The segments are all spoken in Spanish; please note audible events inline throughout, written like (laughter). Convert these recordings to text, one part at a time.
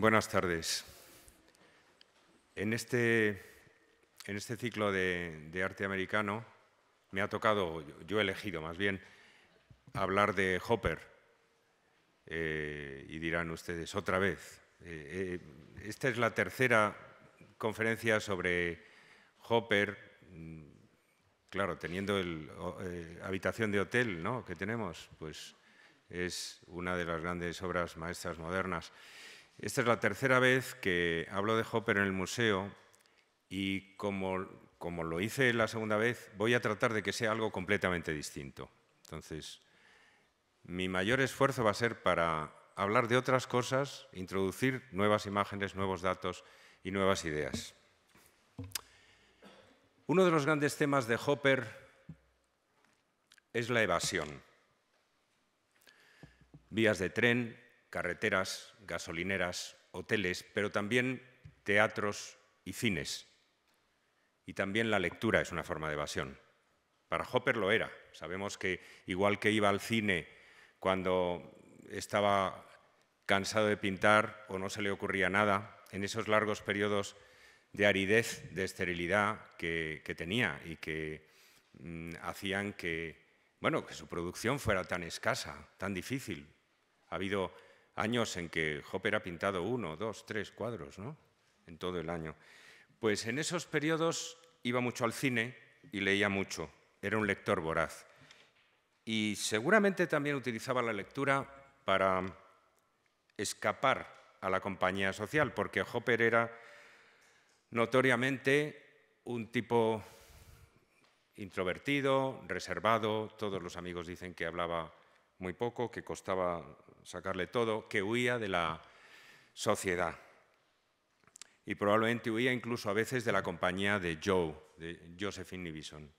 Buenas tardes. En este, en este ciclo de, arte americano me ha tocado, yo he elegido más bien, hablar de Hopper. Eh, y dirán ustedes otra vez. Eh, eh, esta es la tercera conferencia sobre Hopper, mm, claro, teniendo el habitación de hotel ¿no? que tenemos, pues es una de las grandes obras maestras modernas. Esta es la tercera vez que hablo de Hopper en el museo y como, lo hice la segunda vez, voy a tratar de que sea algo completamente distinto. Entonces, mi mayor esfuerzo va a ser para hablar de otras cosas, introducir nuevas imágenes, nuevos datos y nuevas ideas. Uno de los grandes temas de Hopper es la evasión. Vías de tren, carreteras, gasolineras, hoteles, pero también teatros y cines. Y también la lectura es una forma de evasión. Para Hopper lo era. Sabemos que igual que iba al cine cuando estaba cansado de pintar o no se le ocurría nada, en esos largos periodos de aridez, de esterilidad que, tenía y que mm, hacían que, bueno, que su producción fuera tan escasa, tan difícil. Ha habido años en que Hopper ha pintado uno, dos, tres cuadros, ¿no? En todo el año. Pues en esos periodos iba mucho al cine y leía mucho. Era un lector voraz. Y seguramente también utilizaba la lectura para escapar a la compañía social, porque Hopper era notoriamente un tipo introvertido, reservado, todos los amigos dicen que hablaba muy poco, que costaba sacarle todo, que huía de la sociedad. Y probablemente huía incluso a veces de la compañía de Joe, de Josephine Nibison.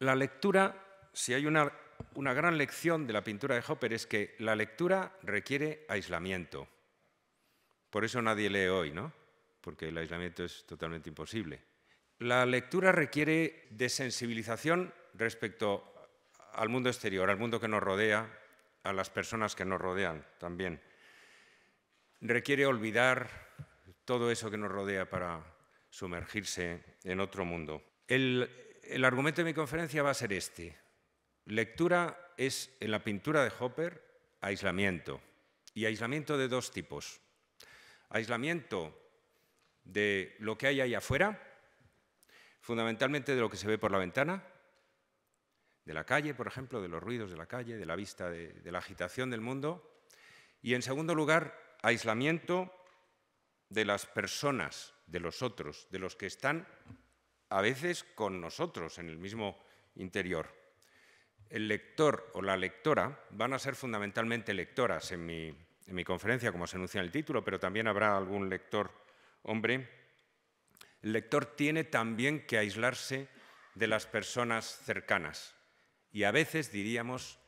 La lectura, si hay una, una gran lección de la pintura de Hopper, es que la lectura requiere aislamiento. Por eso nadie lee hoy, ¿no? Porque el aislamiento es totalmente imposible. La lectura requiere desensibilización respecto al mundo exterior, al mundo que nos rodea, a las personas que nos rodean también. Requiere olvidar todo eso que nos rodea para sumergirse en otro mundo. El, argumento de mi conferencia va a ser este. Lectura es, en la pintura de Hopper, aislamiento. Y aislamiento de dos tipos. Aislamiento de lo que hay ahí afuera, fundamentalmente de lo que se ve por la ventana, de la calle, por ejemplo, de los ruidos de la calle, de la vista, de, la agitación del mundo. Y en segundo lugar, aislamiento de las personas, de los otros, de los que están a veces con nosotros en el mismo interior. El lector o la lectora van a ser fundamentalmente lectoras en mi, en mi conferencia, como se anuncia en el título, pero también habrá algún lector hombre. El lector tiene también que aislarse de las personas cercanas, y a veces diríamos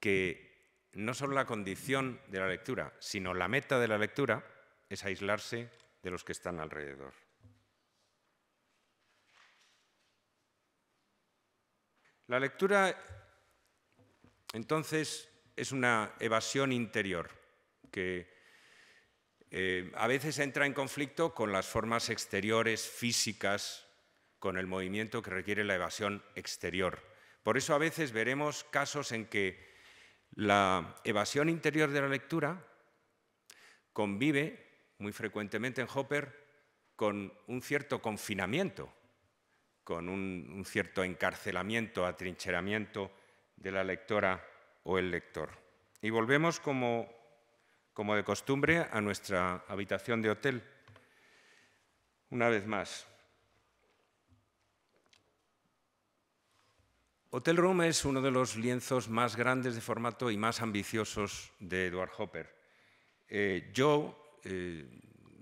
que no solo la condición de la lectura, sino la meta de la lectura es aislarse de los que están alrededor. La lectura, entonces, es una evasión interior que eh, a veces entra en conflicto con las formas exteriores, físicas, con el movimiento que requiere la evasión exterior por eso a veces veremos casos en que la evasión interior de la lectura convive muy frecuentemente en Hopper con un cierto confinamiento, con un, cierto encarcelamiento, atrincheramiento de la lectora o el lector. Y volvemos como de costumbre a nuestra habitación de hotel. Una vez más, Hotel Room es uno de los lienzos más grandes de formato y más ambiciosos de Edward Hopper. Eh, Joe, eh,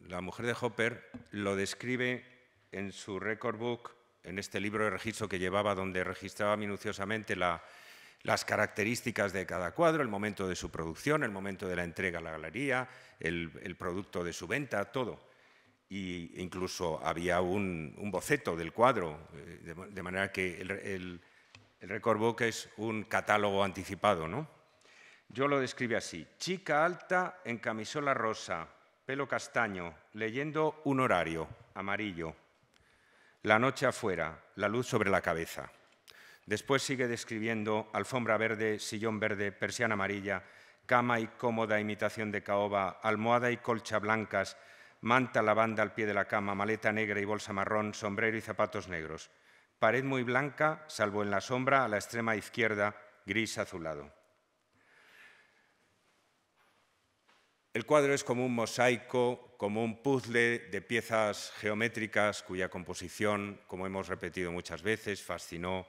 la mujer de Hopper, lo describe en su record book, en este libro de registro que llevaba, donde registraba minuciosamente la, las características de cada cuadro, el momento de su producción, el momento de la entrega a la galería, el, producto de su venta, todo. Y incluso había un, boceto del cuadro, eh, de, manera que el el record book es un catálogo anticipado, ¿no? Yo lo describe así. Chica alta en camisola rosa, pelo castaño, leyendo un horario amarillo. La noche afuera, la luz sobre la cabeza. Después sigue describiendo alfombra verde, sillón verde, persiana amarilla, cama y cómoda imitación de caoba, almohada y colcha blancas, manta lavanda al pie de la cama, maleta negra y bolsa marrón, sombrero y zapatos negros pared muy blanca, salvo en la sombra a la extrema izquierda, gris azulado. El cuadro es como un mosaico, como un puzzle de piezas geométricas cuya composición, como hemos repetido muchas veces, fascinó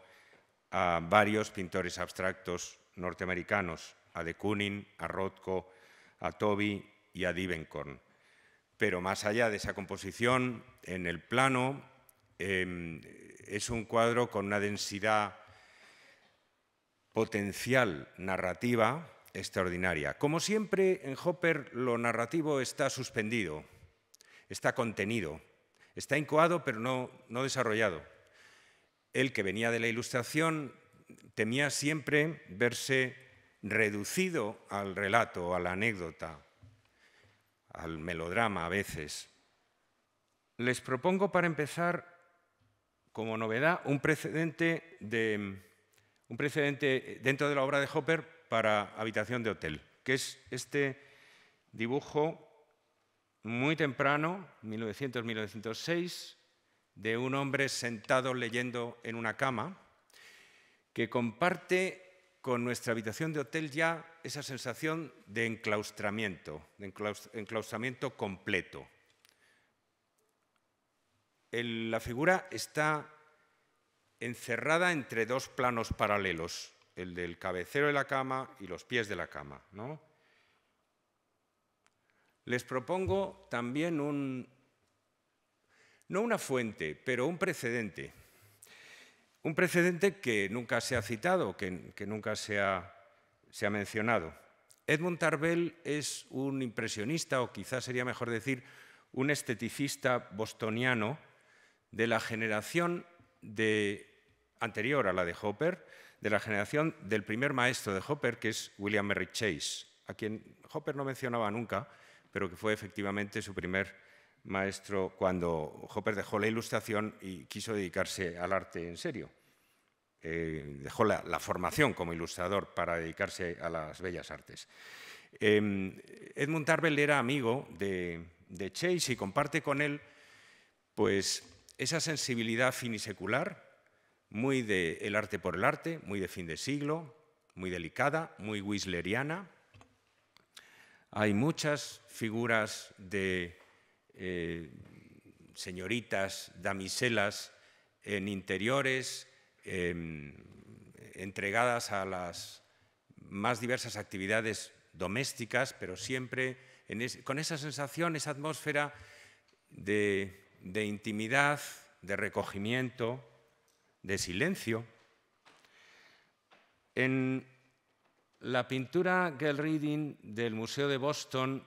a varios pintores abstractos norteamericanos, a de Kooning, a Rothko, a Toby y a Diebenkorn. Pero más allá de esa composición, en el plano Em, es un cuadro con una densidad potencial narrativa extraordinaria. Como siempre, en Hopper lo narrativo está suspendido, está contenido, está incoado pero no, no desarrollado. El que venía de la ilustración temía siempre verse reducido al relato, a la anécdota, al melodrama a veces. Les propongo para empezar como novedad un precedente, dentro de la obra de Hopper para habitación de hotel, que es este dibujo muy temprano, 1900-1906, de un hombre sentado leyendo en una cama, que comparte con nuestra habitación de hotel ya esa sensación de enclaustramiento, de enclaustramiento completo la figura está encerrada entre dos planos paralelos, el del cabecero de la cama y los pies de la cama. Les propongo también un, no una fuente, pero un precedente. Un precedente que nunca se ha citado, que, nunca se ha, se ha mencionado. Edmund Tarbell es un impresionista, o quizás sería mejor decir, un esteticista bostoniano, de la generación anterior a la de Hopper, de la generación del primer maestro de Hopper, que es William Merritt Chase, a quien Hopper no mencionaba nunca, pero que fue efectivamente su primer maestro cuando Hopper dejó la ilustración y quiso dedicarse al arte en serio. Eh, dejó la, formación como ilustrador para dedicarse a las bellas artes. Em, Edmund Tarbell era amigo de Chase y comparte con él pues esa sensibilidad finisecular, muy de el arte por el arte, muy de fin de siglo, muy delicada, muy whistleriana. Hay muchas figuras de eh, señoritas, damiselas en interiores, em, entregadas a las más diversas actividades domésticas, pero siempre con esa sensación, esa atmósfera de de intimidad, de recogimiento, de silencio. En la pintura Girl Reading del Museo de Boston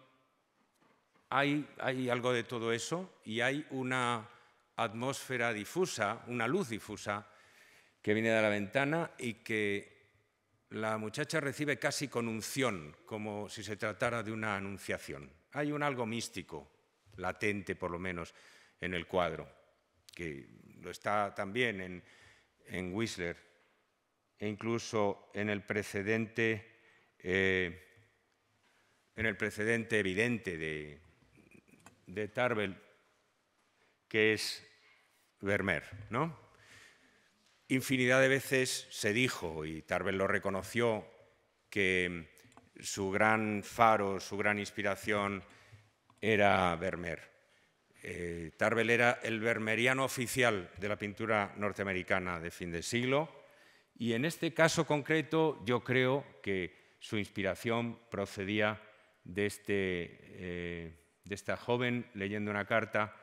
hay, hay algo de todo eso y hay una atmósfera difusa, una luz difusa que viene de la ventana y que la muchacha recibe casi con unción, como si se tratara de una anunciación. Hay un algo místico, latente por lo menos en el cuadro, que lo está también en, en Whistler, e incluso en el precedente, eh, en el precedente evidente de, de Tarbell, que es Vermeer, ¿no? Infinidad de veces se dijo, y Tarbell lo reconoció, que su gran faro, su gran inspiración era Vermeer eh, era el vermeriano oficial de la pintura norteamericana de fin de siglo y en este caso concreto yo creo que su inspiración procedía de, este, eh, de esta joven leyendo una carta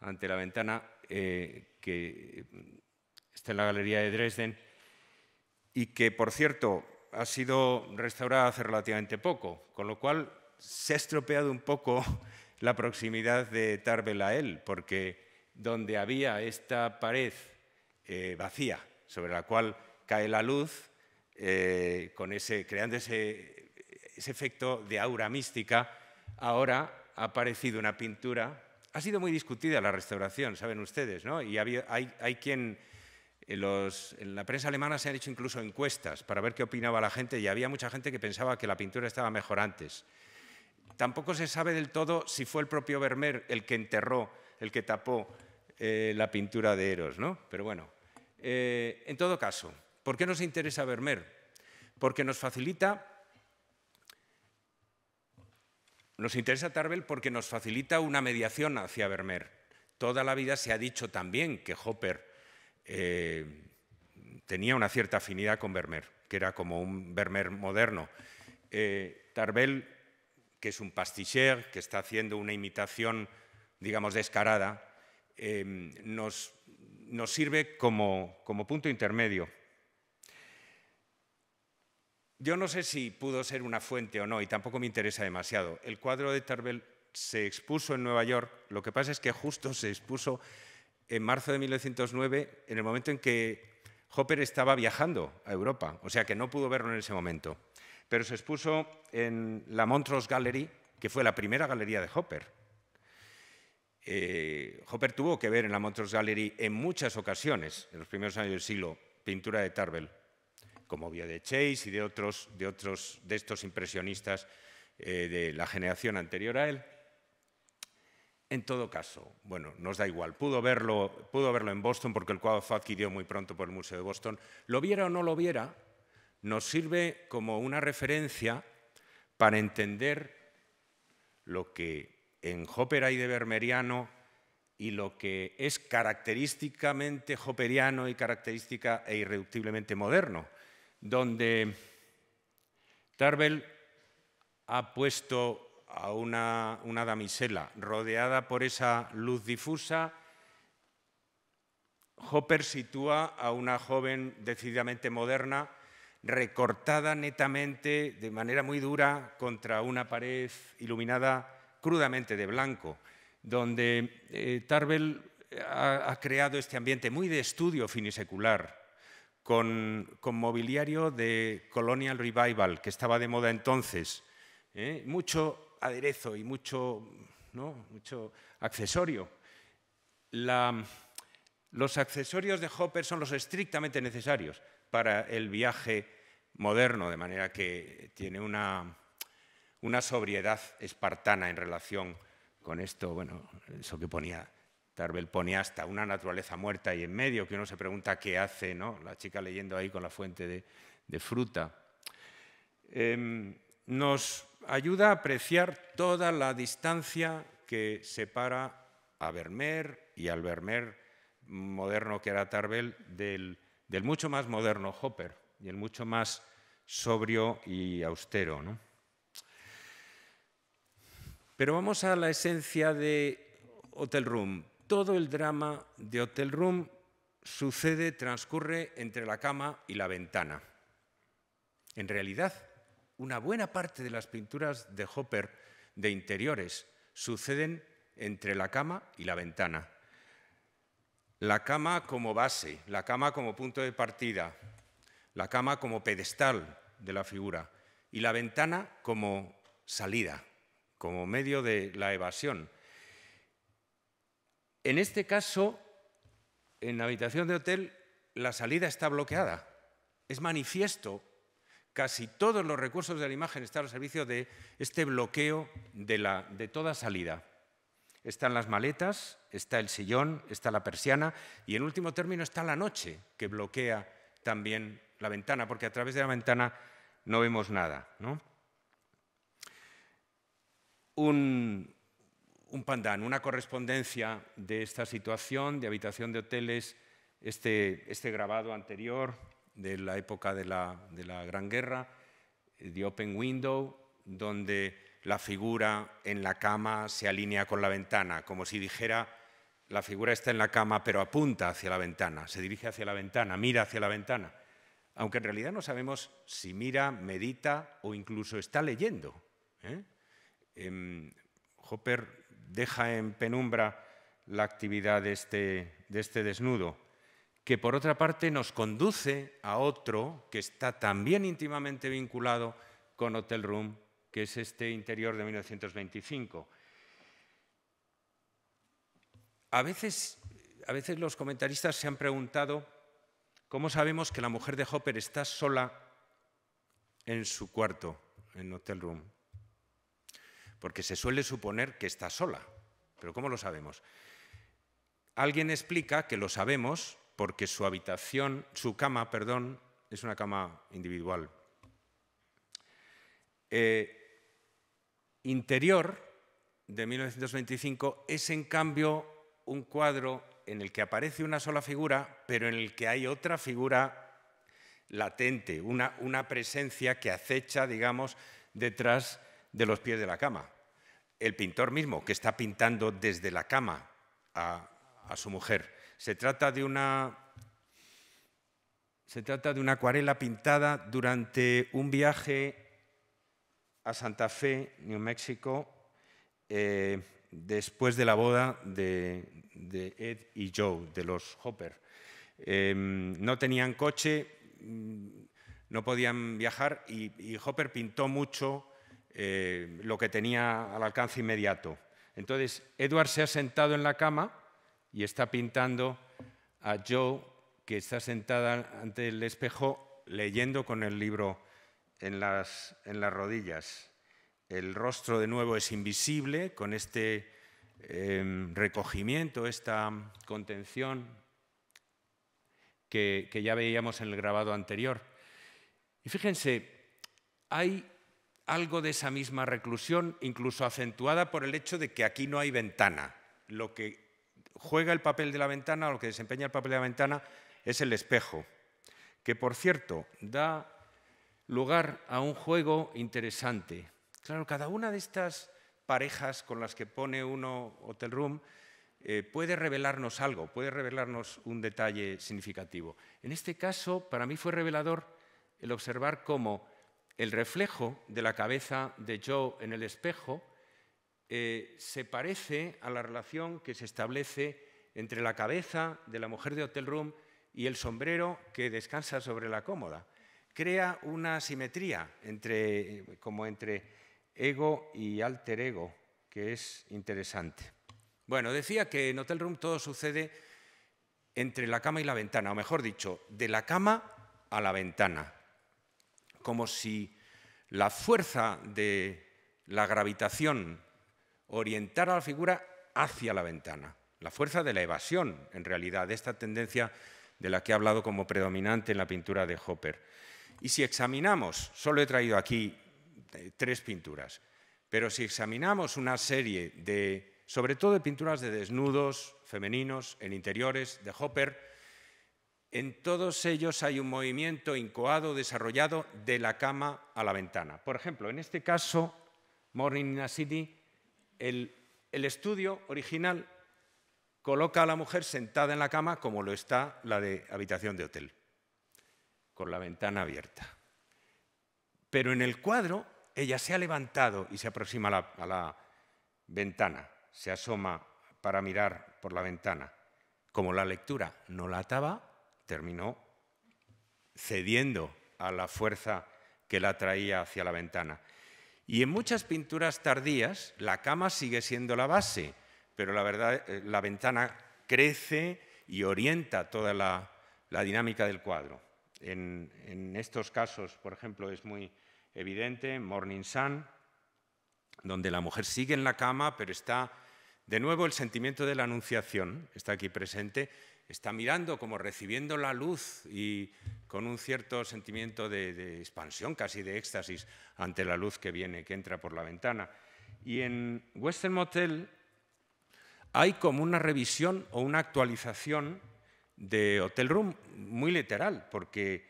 ante la ventana eh, que está en la Galería de Dresden y que, por cierto, ha sido restaurada hace relativamente poco, con lo cual se ha estropeado un poco la proximidad de Tarbel a porque donde había esta pared eh, vacía sobre la cual cae la luz, eh, con ese, creando ese, efecto de aura mística, ahora ha aparecido una pintura. Ha sido muy discutida la restauración, saben ustedes, ¿no? Y hay, quien... Eh, en la prensa alemana se han hecho incluso encuestas para ver qué opinaba la gente y había mucha gente que pensaba que la pintura estaba mejor antes. Tampoco se sabe del todo si fue el propio Vermeer el que enterró, el que tapó eh, la pintura de Eros, ¿no? Pero bueno, eh, en todo caso, ¿por qué nos interesa Vermeer? Porque nos facilita, nos interesa Tarbell porque nos facilita una mediación hacia Vermeer. Toda la vida se ha dicho también que Hopper eh, tenía una cierta afinidad con Vermeer, que era como un Vermeer moderno. Tarbell que es un pasticher, que está haciendo una imitación, digamos, descarada, em, nos, sirve como, como punto intermedio. Yo no sé si pudo ser una fuente o no, y tampoco me interesa demasiado. El cuadro de Tarbell se expuso en Nueva York, lo que pasa es que justo se expuso en marzo de 1909, en el momento en que Hopper estaba viajando a Europa, o sea que no pudo verlo en ese momento pero se expuso en la Montrose Gallery, que fue la primera galería de Hopper. Eh, Hopper tuvo que ver en la Montrose Gallery en muchas ocasiones, en los primeros años del siglo, pintura de Tarbell, como vía de Chase y de otros de, otros, de estos impresionistas eh, de la generación anterior a él. En todo caso, bueno, nos da igual. Pudo verlo, pudo verlo en Boston porque el cuadro fue adquirido muy pronto por el Museo de Boston. Lo viera o no lo viera, nos sirve como una referencia para entender lo que en Hopper hay de Vermeriano y lo que es característicamente hopperiano y característica e irreductiblemente moderno, donde Tarbell ha puesto a una, una damisela rodeada por esa luz difusa, Hopper sitúa a una joven decididamente moderna recortada netamente de manera muy dura contra una pared iluminada crudamente de blanco, donde eh, Tarbell ha, creado este ambiente muy de estudio finisecular, con, con mobiliario de Colonial Revival, que estaba de moda entonces, ¿eh? mucho aderezo y mucho, ¿no? mucho accesorio. los accesorios de Hopper son los estrictamente necesarios, para el viaje moderno, de manera que tiene una, una sobriedad espartana en relación con esto, bueno, eso que ponía Tarbel ponía hasta una naturaleza muerta y en medio, que uno se pregunta qué hace, ¿no? La chica leyendo ahí con la fuente de, fruta. Em, nos ayuda a apreciar toda la distancia que separa a Vermeer y al Vermeer moderno que era Tarbel del del mucho más moderno Hopper y el mucho más sobrio y austero. ¿no? Pero vamos a la esencia de Hotel Room. Todo el drama de Hotel Room sucede, transcurre entre la cama y la ventana. En realidad, una buena parte de las pinturas de Hopper de interiores suceden entre la cama y la ventana. La cama como base, la cama como punto de partida, la cama como pedestal de la figura y la ventana como salida, como medio de la evasión. En este caso, en la habitación de hotel, la salida está bloqueada. Es manifiesto. Casi todos los recursos de la imagen están al servicio de este bloqueo de, de toda salida. Están las maletas, está el sillón, está la persiana y en último término está la noche, que bloquea también la ventana, porque a través de la ventana no vemos nada. ¿no? Un, un pandán, una correspondencia de esta situación de habitación de hoteles, este, este, grabado anterior de la época de la, de la Gran Guerra, The eh, Open Window, donde la figura en la cama se alinea con la ventana, como si dijera, la figura está en la cama, pero apunta hacia la ventana, se dirige hacia la ventana, mira hacia la ventana, aunque en realidad no sabemos si mira, medita o incluso está leyendo. ¿eh? Em, Hopper deja en penumbra la actividad este, de este desnudo, que por otra parte nos conduce a otro que está también íntimamente vinculado con Hotel Room que es este interior de 1925. A veces, a veces los comentaristas se han preguntado cómo sabemos que la mujer de Hopper está sola en su cuarto, en Hotel Room. Porque se suele suponer que está sola. Pero ¿cómo lo sabemos? Alguien explica que lo sabemos porque su habitación, su cama, perdón, es una cama individual. Eh, interior de 1925 es en cambio un cuadro en el que aparece una sola figura, pero en el que hay otra figura latente, una, presencia que acecha, digamos, detrás de los pies de la cama. El pintor mismo, que está pintando desde la cama a, su mujer. Se trata de una se trata de una acuarela pintada durante un viaje a Santa Fe, New Mexico, eh, después de la boda de, Ed y Joe, de los Hopper. Em, no tenían coche, mm, no podían viajar y, Hopper pintó mucho eh, lo que tenía al alcance inmediato. Entonces, Edward se ha sentado en la cama y está pintando a Joe, que está sentada ante el espejo leyendo con el libro en las, en las rodillas. El rostro de nuevo es invisible con este em, recogimiento, esta contención que, ya veíamos en el grabado anterior. Y fíjense, hay algo de esa misma reclusión, incluso acentuada por el hecho de que aquí no hay ventana. Lo que juega el papel de la ventana, lo que desempeña el papel de la ventana, es el espejo, que por cierto da lugar a un juego interesante. Claro, cada una de estas parejas con las que pone uno Hotel Room eh, puede revelarnos algo, puede revelarnos un detalle significativo. En este caso, para mí fue revelador el observar cómo el reflejo de la cabeza de Joe en el espejo eh, se parece a la relación que se establece entre la cabeza de la mujer de Hotel Room y el sombrero que descansa sobre la cómoda crea una simetría entre, como entre ego y alter ego, que es interesante. Bueno, decía que en Hotel Room todo sucede entre la cama y la ventana, o mejor dicho, de la cama a la ventana, como si la fuerza de la gravitación orientara a la figura hacia la ventana, la fuerza de la evasión, en realidad, de esta tendencia de la que he hablado como predominante en la pintura de Hopper. Y si examinamos, solo he traído aquí eh, tres pinturas, pero si examinamos una serie de, sobre todo de pinturas de desnudos femeninos en interiores de Hopper, en todos ellos hay un movimiento incoado desarrollado de la cama a la ventana. Por ejemplo, en este caso, Morning in a City, el estudio original coloca a la mujer sentada en la cama como lo está la de habitación de hotel con la ventana abierta. Pero en el cuadro ella se ha levantado y se aproxima a la, ventana, se asoma para mirar por la ventana. Como la lectura no la ataba, terminó cediendo a la fuerza que la traía hacia la ventana. Y en muchas pinturas tardías la cama sigue siendo la base, pero la verdad eh, la ventana crece y orienta toda la dinámica del cuadro. En, estos casos, por ejemplo, es muy evidente Morning Sun, donde la mujer sigue en la cama, pero está de nuevo el sentimiento de la anunciación, está aquí presente, está mirando como recibiendo la luz y con un cierto sentimiento de, de, expansión, casi de éxtasis, ante la luz que viene, que entra por la ventana. Y en Western Motel hay como una revisión o una actualización de hotel room, muy literal, porque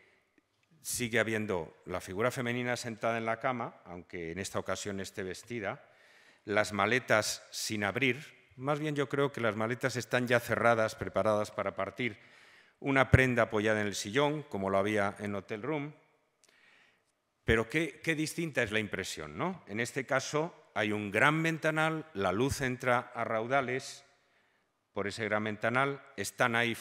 sigue habiendo la figura femenina sentada en la cama, aunque en esta ocasión esté vestida, las maletas sin abrir, más bien yo creo que las maletas están ya cerradas, preparadas para partir, una prenda apoyada en el sillón, como lo había en Hotel Room, pero qué, distinta es la impresión, ¿no? En este caso hay un gran ventanal, la luz entra a raudales, por ese gran ventanal, están ahí,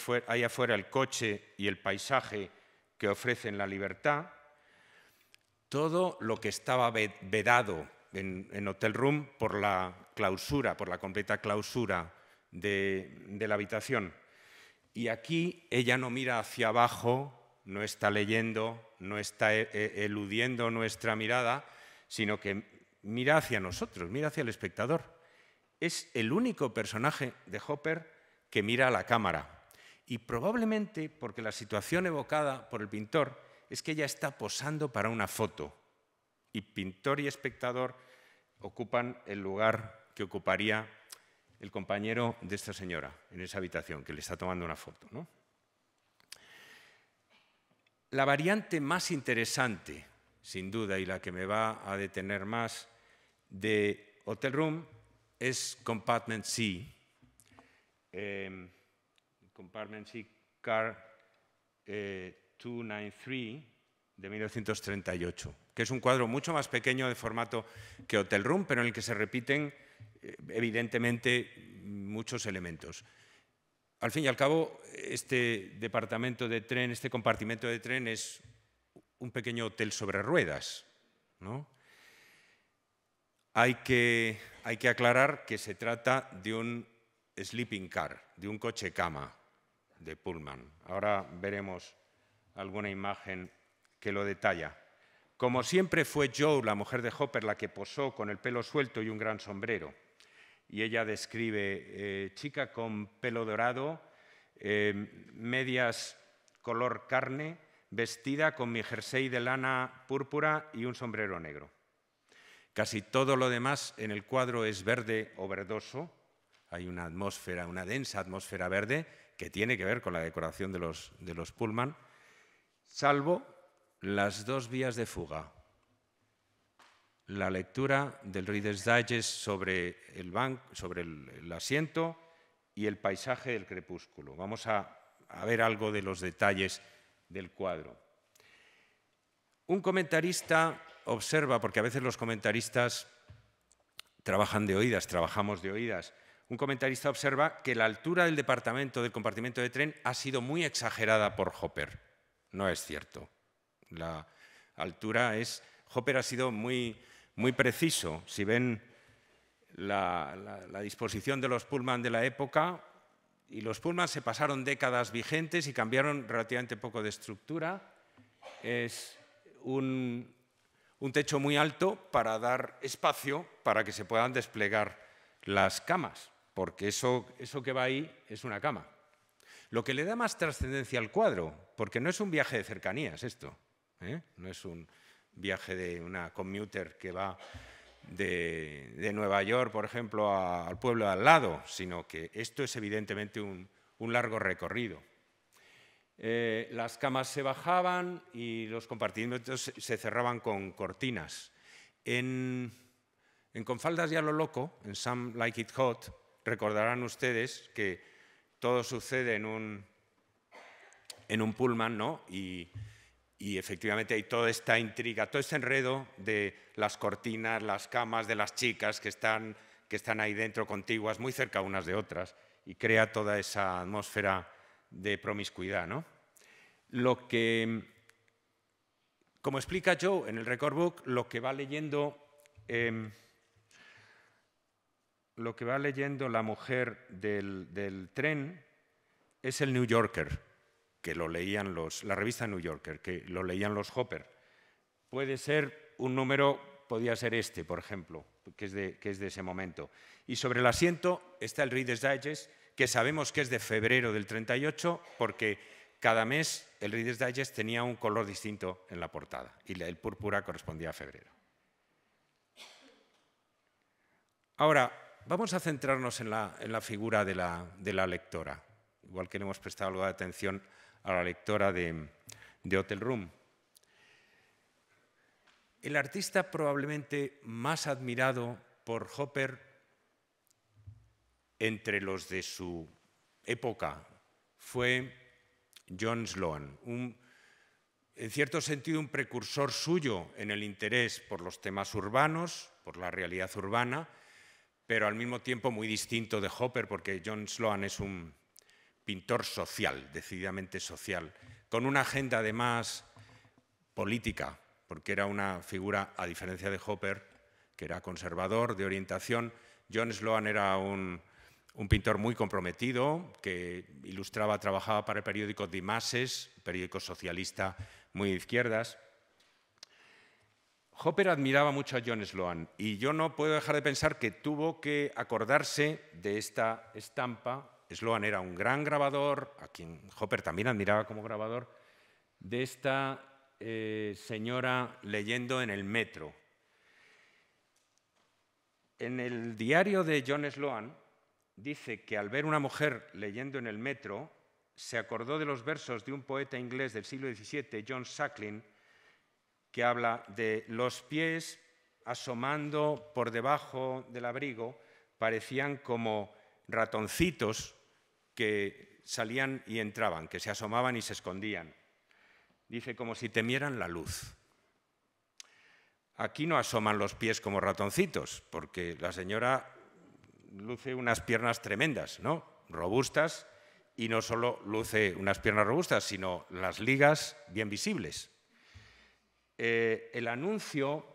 afuera el coche y el paisaje que ofrecen la libertad, todo lo que estaba vedado en, Hotel Room por la clausura, por la completa clausura de la habitación. Y aquí ella no mira hacia abajo, no está leyendo, no está e, e, eludiendo nuestra mirada, sino que mira hacia nosotros, mira hacia el espectador es el único personaje de Hopper que mira a la cámara. Y probablemente porque la situación evocada por el pintor es que ella está posando para una foto. Y pintor y espectador ocupan el lugar que ocuparía el compañero de esta señora en esa habitación, que le está tomando una foto. La variante más interesante, sin duda, y la que me va a detener más de Hotel Room es Compartment C. Em, compartment C Car 293 eh, de 1938, que es un cuadro mucho más pequeño de formato que Hotel Room, pero en el que se repiten eh, evidentemente muchos elementos. Al fin y al cabo, este departamento de tren, este compartimento de tren es un pequeño hotel sobre ruedas. Hay que hay que aclarar que se trata de un sleeping car, de un coche cama de Pullman. Ahora veremos alguna imagen que lo detalla. Como siempre fue Joe, la mujer de Hopper, la que posó con el pelo suelto y un gran sombrero. Y ella describe eh, chica con pelo dorado, eh, medias color carne, vestida con mi jersey de lana púrpura y un sombrero negro. Casi todo lo demás en el cuadro es verde o verdoso. Hay una atmósfera, una densa atmósfera verde que tiene que ver con la decoración de los, de los Pullman, salvo las dos vías de fuga. La lectura del Reader's Digest sobre el, asiento y el paisaje del crepúsculo. Vamos a ver algo de los detalles del cuadro. Un comentarista observa, porque a veces los comentaristas trabajan de oídas, trabajamos de oídas, un comentarista observa que la altura del departamento del compartimento de tren ha sido muy exagerada por Hopper. No es cierto. La altura es... Hopper ha sido muy, muy preciso. Si ven la, la disposición de los Pullman de la época, y los Pullman se pasaron décadas vigentes y cambiaron relativamente poco de estructura. Es un, un techo muy alto para dar espacio para que se puedan desplegar las camas, porque eso, eso que va ahí es una cama. Lo que le da más trascendencia al cuadro, porque no es un viaje de cercanías esto, ¿eh? no es un viaje de una commuter que va de, Nueva York, por ejemplo, al pueblo de al lado, sino que esto es evidentemente un largo recorrido. Eh, las camas se bajaban y los compartimentos se cerraban con cortinas. En, Con faldas y a lo loco, en Some Like It Hot, recordarán ustedes que todo sucede en un, en un pullman, ¿no? Y, efectivamente hay toda esta intriga, todo este enredo de las cortinas, las camas de las chicas que están, que están ahí dentro, contiguas, muy cerca unas de otras, y crea toda esa atmósfera de promiscuidad. ¿no? Lo que, como explica Joe en el Record Book, lo que va leyendo, em, lo que va leyendo la mujer del, tren es el New Yorker, que lo leían los, la revista New Yorker, que lo leían los Hopper. Puede ser un número, podía ser este, por ejemplo, que es de, que es de ese momento. Y sobre el asiento está el Reader's Digest, que sabemos que es de febrero del 38 porque cada mes el Reader's Digest tenía un color distinto en la portada y el púrpura correspondía a febrero. Ahora, vamos a centrarnos en la, figura de la, lectora, igual que le hemos prestado algo de atención a la lectora de, de Hotel Room. El artista probablemente más admirado por Hopper entre los de su época fue John Sloan, un, en cierto sentido un precursor suyo en el interés por los temas urbanos, por la realidad urbana, pero al mismo tiempo muy distinto de Hopper, porque John Sloan es un pintor social, decididamente social, con una agenda además política, porque era una figura, a diferencia de Hopper, que era conservador, de orientación, John Sloan era un un pintor muy comprometido que ilustraba, trabajaba para el periódico Dimases, periódico socialista muy de izquierdas. Hopper admiraba mucho a John Sloan y yo no puedo dejar de pensar que tuvo que acordarse de esta estampa. Sloan era un gran grabador, a quien Hopper también admiraba como grabador, de esta eh, señora leyendo en el metro. En el diario de John Sloan, dice que al ver una mujer leyendo en el metro, se acordó de los versos de un poeta inglés del siglo XVII, John Sacklin, que habla de los pies asomando por debajo del abrigo, parecían como ratoncitos que salían y entraban, que se asomaban y se escondían. Dice, como si temieran la luz. Aquí no asoman los pies como ratoncitos, porque la señora luce unas piernas tremendas, ¿no? Robustas y no solo luce unas piernas robustas, sino las ligas bien visibles. Eh, el anuncio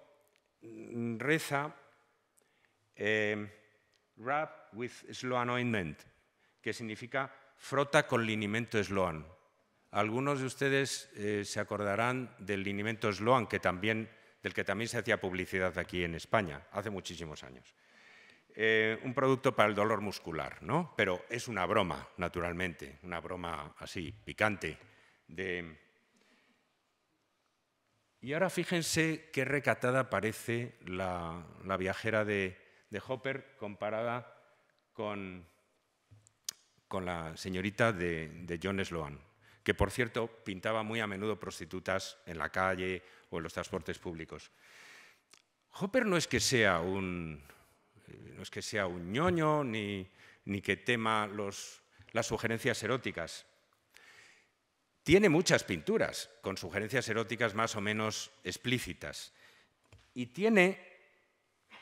mm, reza eh, Wrap with Sloan Ointment, que significa frota con linimento Sloan. Algunos de ustedes eh, se acordarán del linimento Sloan, que también, del que también se hacía publicidad aquí en España hace muchísimos años. Eh, un producto para el dolor muscular, ¿no? Pero es una broma, naturalmente, una broma así, picante. Y ahora fíjense qué recatada parece la, viajera de, Hopper comparada con, con la señorita de, de John Sloan, que por cierto pintaba muy a menudo prostitutas en la calle o en los transportes públicos. Hopper no es que sea un, no es que sea un ñoño ni, que tema las sugerencias eróticas. Tiene muchas pinturas con sugerencias eróticas más o menos explícitas. Y tiene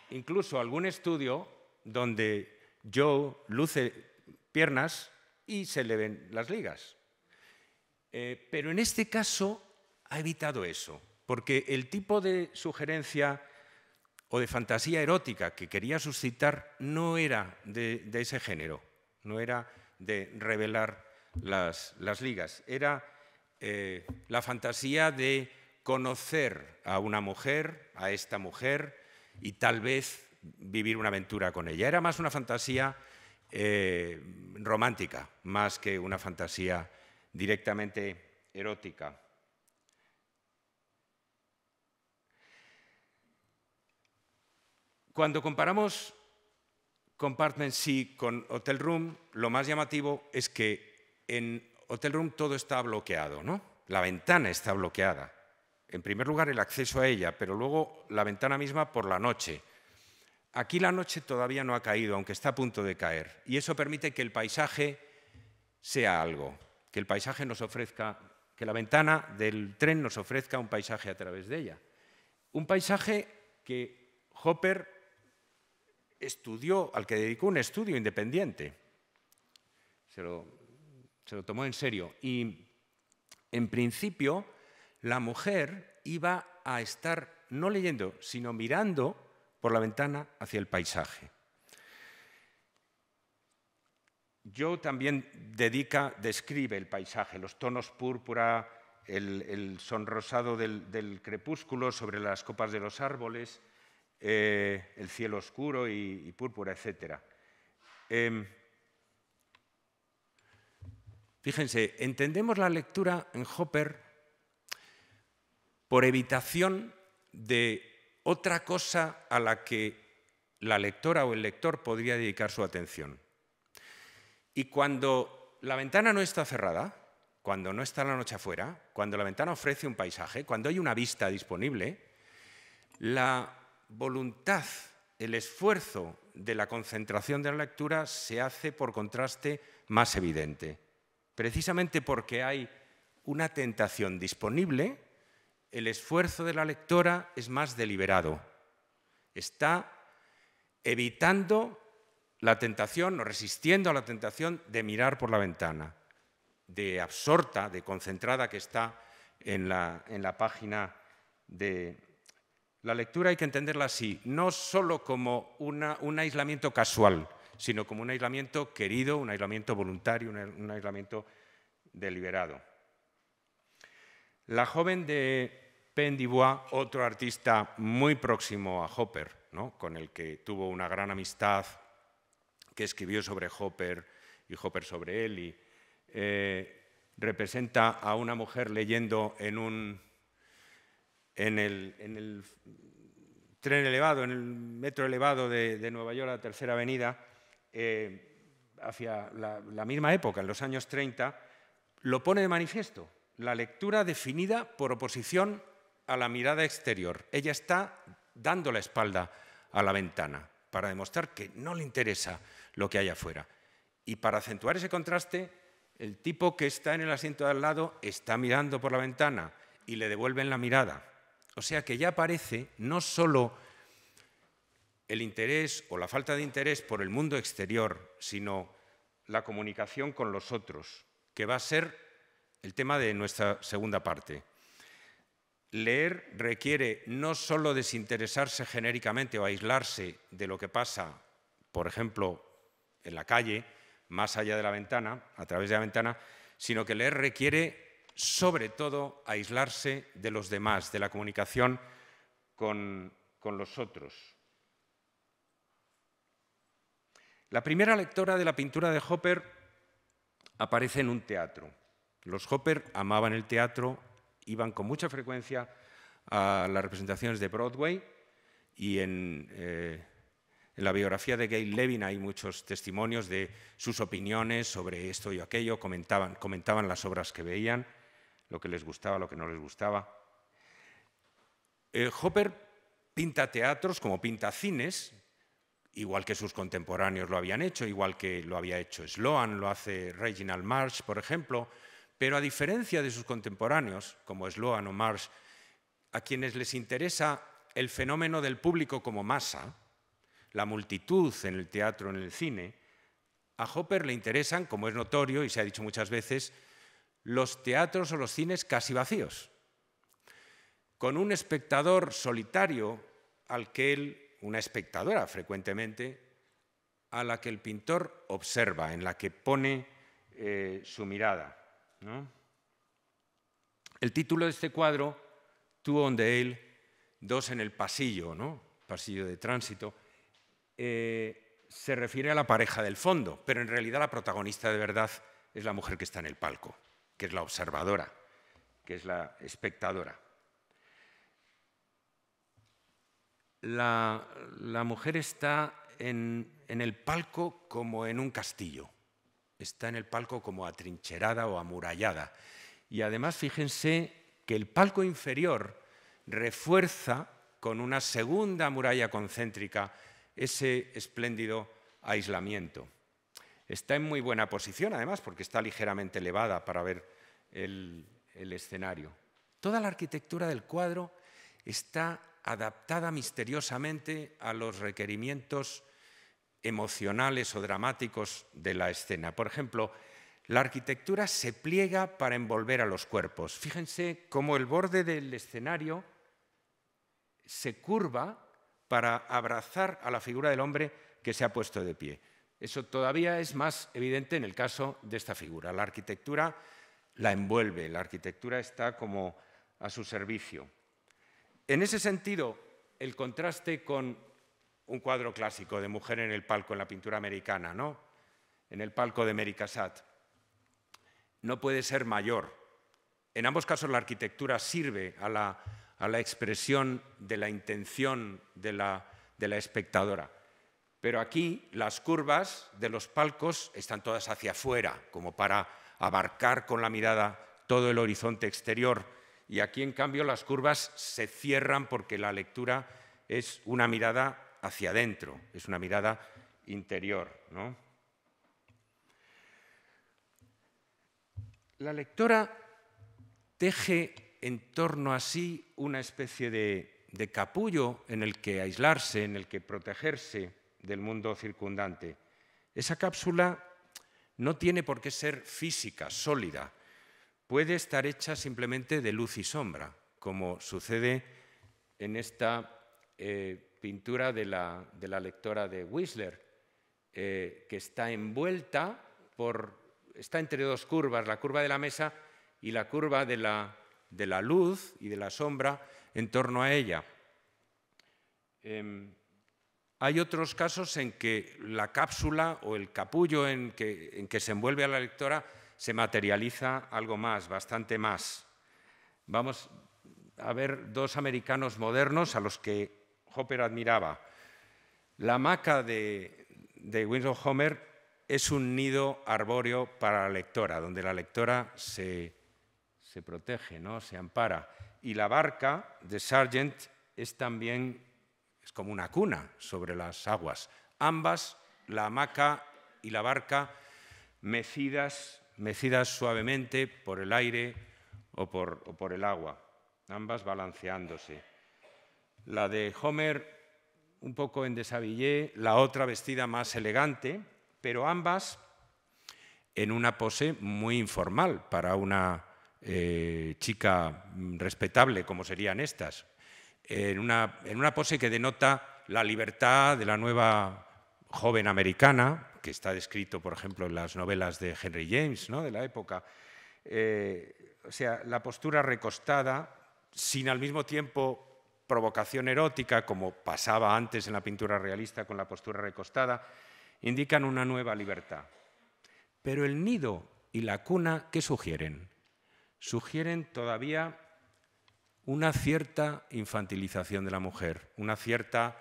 incluso algún estudio donde Joe luce piernas y se le ven las ligas. Eh, pero en este caso ha evitado eso, porque el tipo de sugerencia o de fantasía erótica que quería suscitar no era de, ese género, no era de revelar las, ligas, era eh, la fantasía de conocer a una mujer, a esta mujer, y tal vez vivir una aventura con ella. Era más una fantasía eh, romántica, más que una fantasía directamente erótica. Cuando comparamos Compartment C con Hotel Room, lo más llamativo es que en Hotel Room todo está bloqueado, ¿no? La ventana está bloqueada. En primer lugar, el acceso a ella, pero luego la ventana misma por la noche. Aquí la noche todavía no ha caído, aunque está a punto de caer. Y eso permite que el paisaje sea algo, que el paisaje nos ofrezca, que la ventana del tren nos ofrezca un paisaje a través de ella. Un paisaje que Hopper estudió, al que dedicó un estudio independiente. Se lo, tomó en serio. Y en principio, la mujer iba a estar no leyendo, sino mirando por la ventana hacia el paisaje. Yo también dedica, describe el paisaje, los tonos púrpura, el, sonrosado del crepúsculo sobre las copas de los árboles, eh, el cielo oscuro y, púrpura, etc. Em, fíjense, entendemos la lectura en Hopper por evitación de otra cosa a la que la lectora o el lector podría dedicar su atención. Y cuando la ventana no está cerrada, cuando no está la noche afuera, cuando la ventana ofrece un paisaje, cuando hay una vista disponible, la voluntad, el esfuerzo de la concentración de la lectura se hace por contraste más evidente. Precisamente porque hay una tentación disponible, el esfuerzo de la lectora es más deliberado. Está evitando la tentación o resistiendo a la tentación de mirar por la ventana, de absorta, de concentrada que está en la, en la página de, la lectura hay que entenderla así, no solo como un aislamiento casual, sino como un aislamiento querido, un aislamiento voluntario, un, aislamiento deliberado. La joven de Pendibois, otro artista muy próximo a Hopper, con el que tuvo una gran amistad, que escribió sobre Hopper y Hopper sobre él, y eh, representa a una mujer leyendo en un en el, tren elevado, en el metro elevado de, Nueva York a Tercera Avenida, eh, hacia la, la misma época, en los años 30, lo pone de manifiesto, la lectura definida por oposición a la mirada exterior. Ella está dando la espalda a la ventana para demostrar que no le interesa lo que hay afuera. Y para acentuar ese contraste, el tipo que está en el asiento de al lado está mirando por la ventana y le devuelven la mirada. O sea que ya aparece no solo el interés o la falta de interés por el mundo exterior, sino la comunicación con los otros, que va a ser el tema de nuestra segunda parte. Leer requiere no solo desinteresarse genéricamente o aislarse de lo que pasa, por ejemplo, en la calle, más allá de la ventana, a través de la ventana, sino que leer requiere sobre todo, aislarse de los demás, de la comunicación con, los otros. La primera lectora de la pintura de Hopper aparece en un teatro. Los Hopper amaban el teatro, iban con mucha frecuencia a las representaciones de Broadway y en, eh, la biografía de Gail Levin hay muchos testimonios de sus opiniones sobre esto y aquello, comentaban las obras que veían lo que les gustaba, lo que no les gustaba. Eh, Hopper pinta teatros como pinta cines, igual que sus contemporáneos lo habían hecho, igual que lo había hecho Sloan, lo hace Reginald Marsh, por ejemplo, pero a diferencia de sus contemporáneos, como Sloan o Marsh, a quienes les interesa el fenómeno del público como masa, la multitud en el teatro, en el cine, a Hopper le interesan, como es notorio y se ha dicho muchas veces, los teatros o los cines casi vacíos, con un espectador solitario al que él, una espectadora frecuentemente, a la que el pintor observa, en la que pone eh, su mirada. El título de este cuadro, Two on the Hill, dos en el pasillo, pasillo de tránsito, eh, se refiere a la pareja del fondo, pero en realidad la protagonista de verdad es la mujer que está en el palco que es la observadora, que es la espectadora. La, mujer está en el palco como en un castillo, está en el palco como atrincherada o amurallada. Y además fíjense que el palco inferior refuerza con una segunda muralla concéntrica ese espléndido aislamiento. Está en muy buena posición, además, porque está ligeramente elevada para ver el, escenario. Toda la arquitectura del cuadro está adaptada misteriosamente a los requerimientos emocionales o dramáticos de la escena. Por ejemplo, la arquitectura se pliega para envolver a los cuerpos. Fíjense cómo el borde del escenario se curva para abrazar a la figura del hombre que se ha puesto de pie. Eso todavía es más evidente en el caso de esta figura. La arquitectura la envuelve, la arquitectura está como a su servicio. En ese sentido, el contraste con un cuadro clásico de mujer en el palco en la pintura americana, ¿no? En el palco de Americasat. No puede ser mayor. En ambos casos la arquitectura sirve a la, expresión de la intención de la espectadora pero aquí las curvas de los palcos están todas hacia afuera, como para abarcar con la mirada todo el horizonte exterior. Y aquí, en cambio, las curvas se cierran porque la lectura es una mirada hacia adentro, es una mirada interior. La lectora teje en torno a sí una especie de capullo en el que aislarse, en el que protegerse del mundo circundante. Esa cápsula no tiene por qué ser física, sólida. Puede estar hecha simplemente de luz y sombra, como sucede en esta eh, pintura de la, lectora de Whistler, eh, que está envuelta por, está entre dos curvas, la curva de la mesa y la curva de la, de la luz y de la sombra en torno a ella. Em, hay otros casos en que la cápsula o el capullo en que, se envuelve a la lectora se materializa algo más, bastante más. Vamos a ver dos americanos modernos a los que Hopper admiraba. La maca de, de Winslow Homer es un nido arbóreo para la lectora, donde la lectora se, se protege, ¿no? se ampara. Y la barca de Sargent es también como una cuna sobre las aguas. Ambas, la hamaca y la barca, mecidas, mecidas suavemente por el aire o por, el agua, ambas balanceándose. La de Homer un poco en deshabillé, la otra vestida más elegante, pero ambas en una pose muy informal para una eh, chica mm, respetable como serían estas, en una, pose que denota la libertad de la nueva joven americana, que está descrito, por ejemplo, en las novelas de Henry James, de la época. Eh, o sea, la postura recostada, sin al mismo tiempo provocación erótica, como pasaba antes en la pintura realista con la postura recostada, indican una nueva libertad. Pero el nido y la cuna, ¿qué sugieren? Sugieren todavía una cierta infantilización de la mujer, una cierta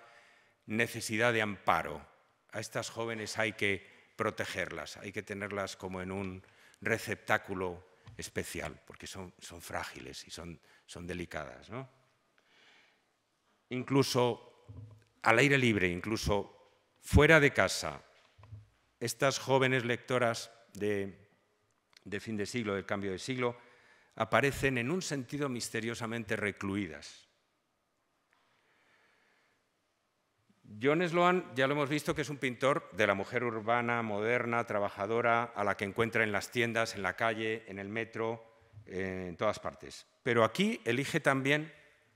necesidad de amparo. A estas jóvenes hay que protegerlas, hay que tenerlas como en un receptáculo especial, porque son, frágiles y son, delicadas. Incluso al aire libre, incluso fuera de casa, estas jóvenes lectoras de, de fin de siglo, del cambio de siglo, aparecen en un sentido misteriosamente recluidas. John Sloan ya lo hemos visto que es un pintor de la mujer urbana, moderna, trabajadora, a la que encuentra en las tiendas, en la calle, en el metro, en todas partes. Pero aquí elige también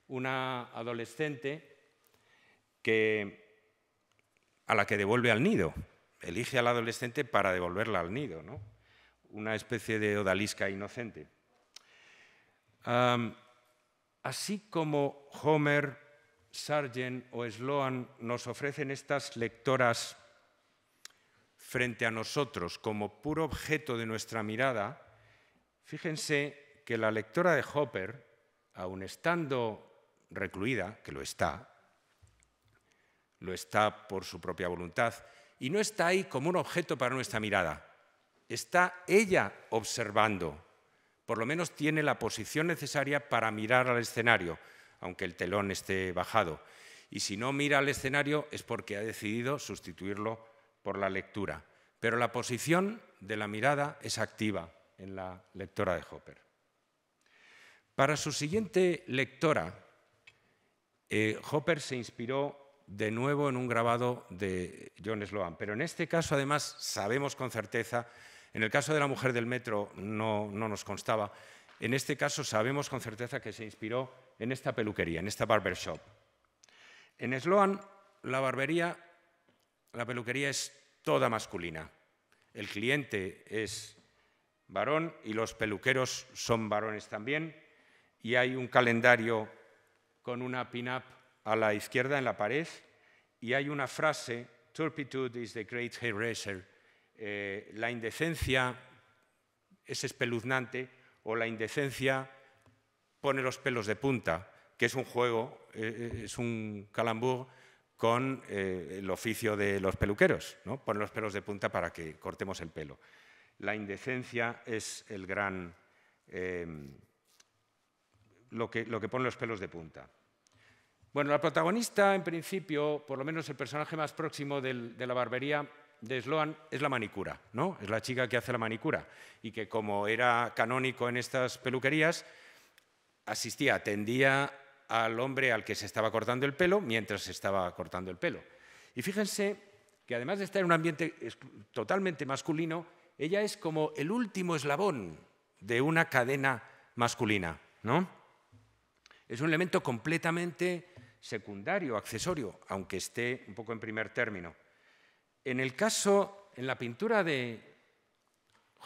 una adolescente que, a la que devuelve al nido. Elige a la adolescente para devolverla al nido, ¿no? una especie de odalisca inocente así como Homer, Sargent o Sloan nos ofrecen estas lectoras frente a nosotros como puro objeto de nuestra mirada, fíjense que la lectora de Hopper, aun estando recluida, que lo está, lo está por su propia voluntad, y no está ahí como un objeto para nuestra mirada, está ella observando por lo menos tiene la posición necesaria para mirar al escenario, aunque el telón esté bajado. Y si no mira al escenario es porque ha decidido sustituirlo por la lectura. Pero la posición de la mirada es activa en la lectora de Hopper. Para su siguiente lectora, eh, Hopper se inspiró de nuevo en un grabado de John Sloan, pero en este caso además sabemos con certeza en el caso de la mujer del metro no, nos constaba. En este caso sabemos con certeza que se inspiró en esta peluquería, en esta barbershop. En Sloan, la barbería, la peluquería es toda masculina. El cliente es varón y los peluqueros son varones también. Y hay un calendario con una pin-up a la izquierda en la pared y hay una frase, Turpitude is the great hairdresser, eh, la indecencia es espeluznante o la indecencia pone los pelos de punta, que es un juego, eh, es un calambur con eh, el oficio de los peluqueros, ¿no? Poner los pelos de punta para que cortemos el pelo. La indecencia es el gran... Em, lo que, pone los pelos de punta. Bueno, la protagonista, en principio, por lo menos el personaje más próximo de la barbería, de Sloan es la manicura, ¿no? Es la chica que hace la manicura y que como era canónico en estas peluquerías, asistía, atendía al hombre al que se estaba cortando el pelo mientras se estaba cortando el pelo. Y fíjense que además de estar en un ambiente totalmente masculino, ella es como el último eslabón de una cadena masculina, ¿no? Es un elemento completamente secundario, accesorio, aunque esté un poco en primer término. En el caso, en la pintura de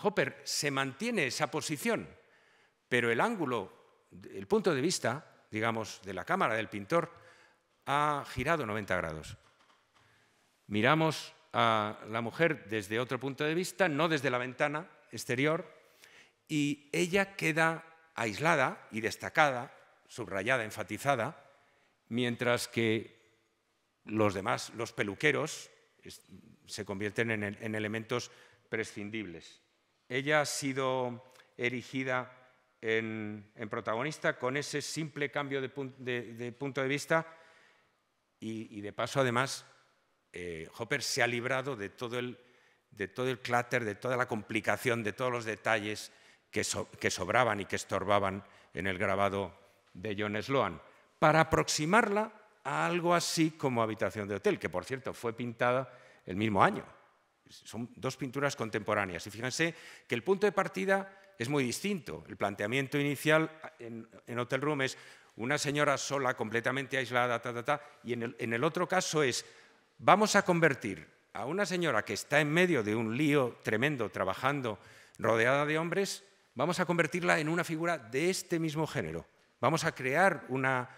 Hopper, se mantiene esa posición, pero el ángulo, el punto de vista, digamos, de la cámara del pintor, ha girado 90 grados. Miramos a la mujer desde otro punto de vista, no desde la ventana exterior, y ella queda aislada y destacada, subrayada, enfatizada, mientras que los demás, los peluqueros, se convierten en, elementos prescindibles. Ella ha sido erigida en, protagonista con ese simple cambio de, punto de vista y, de paso además eh, Hopper se ha librado de todo, el, de cláter, de toda la complicación, de todos los detalles que sobraban y que estorbaban en el grabado de John Sloan, para aproximarla algo así como Habitación de Hotel, que por cierto fue pintada el mismo año. Son dos pinturas contemporáneas. Y fíjense que el punto de partida es muy distinto. El planteamiento inicial en, Hotel Room es una señora sola, completamente aislada, ta, ta, ta, y en el otro caso es, vamos a convertir a una señora que está en medio de un lío tremendo, trabajando, rodeada de hombres, vamos a convertirla en una figura de este mismo género. Vamos a crear una,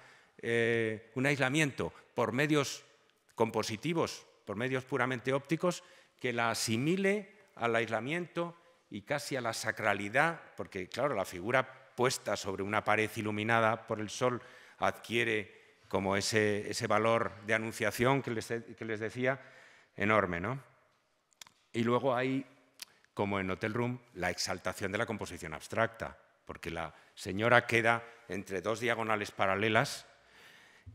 eh, un aislamiento por medios compositivos, por medios puramente ópticos, que la asimile al aislamiento y casi a la sacralidad, porque claro, la figura puesta sobre una pared iluminada por el sol adquiere como ese, valor de anunciación que les, que les decía, enorme. ¿no? Y luego hay, como en Hotel Room, la exaltación de la composición abstracta, porque la señora queda entre dos diagonales paralelas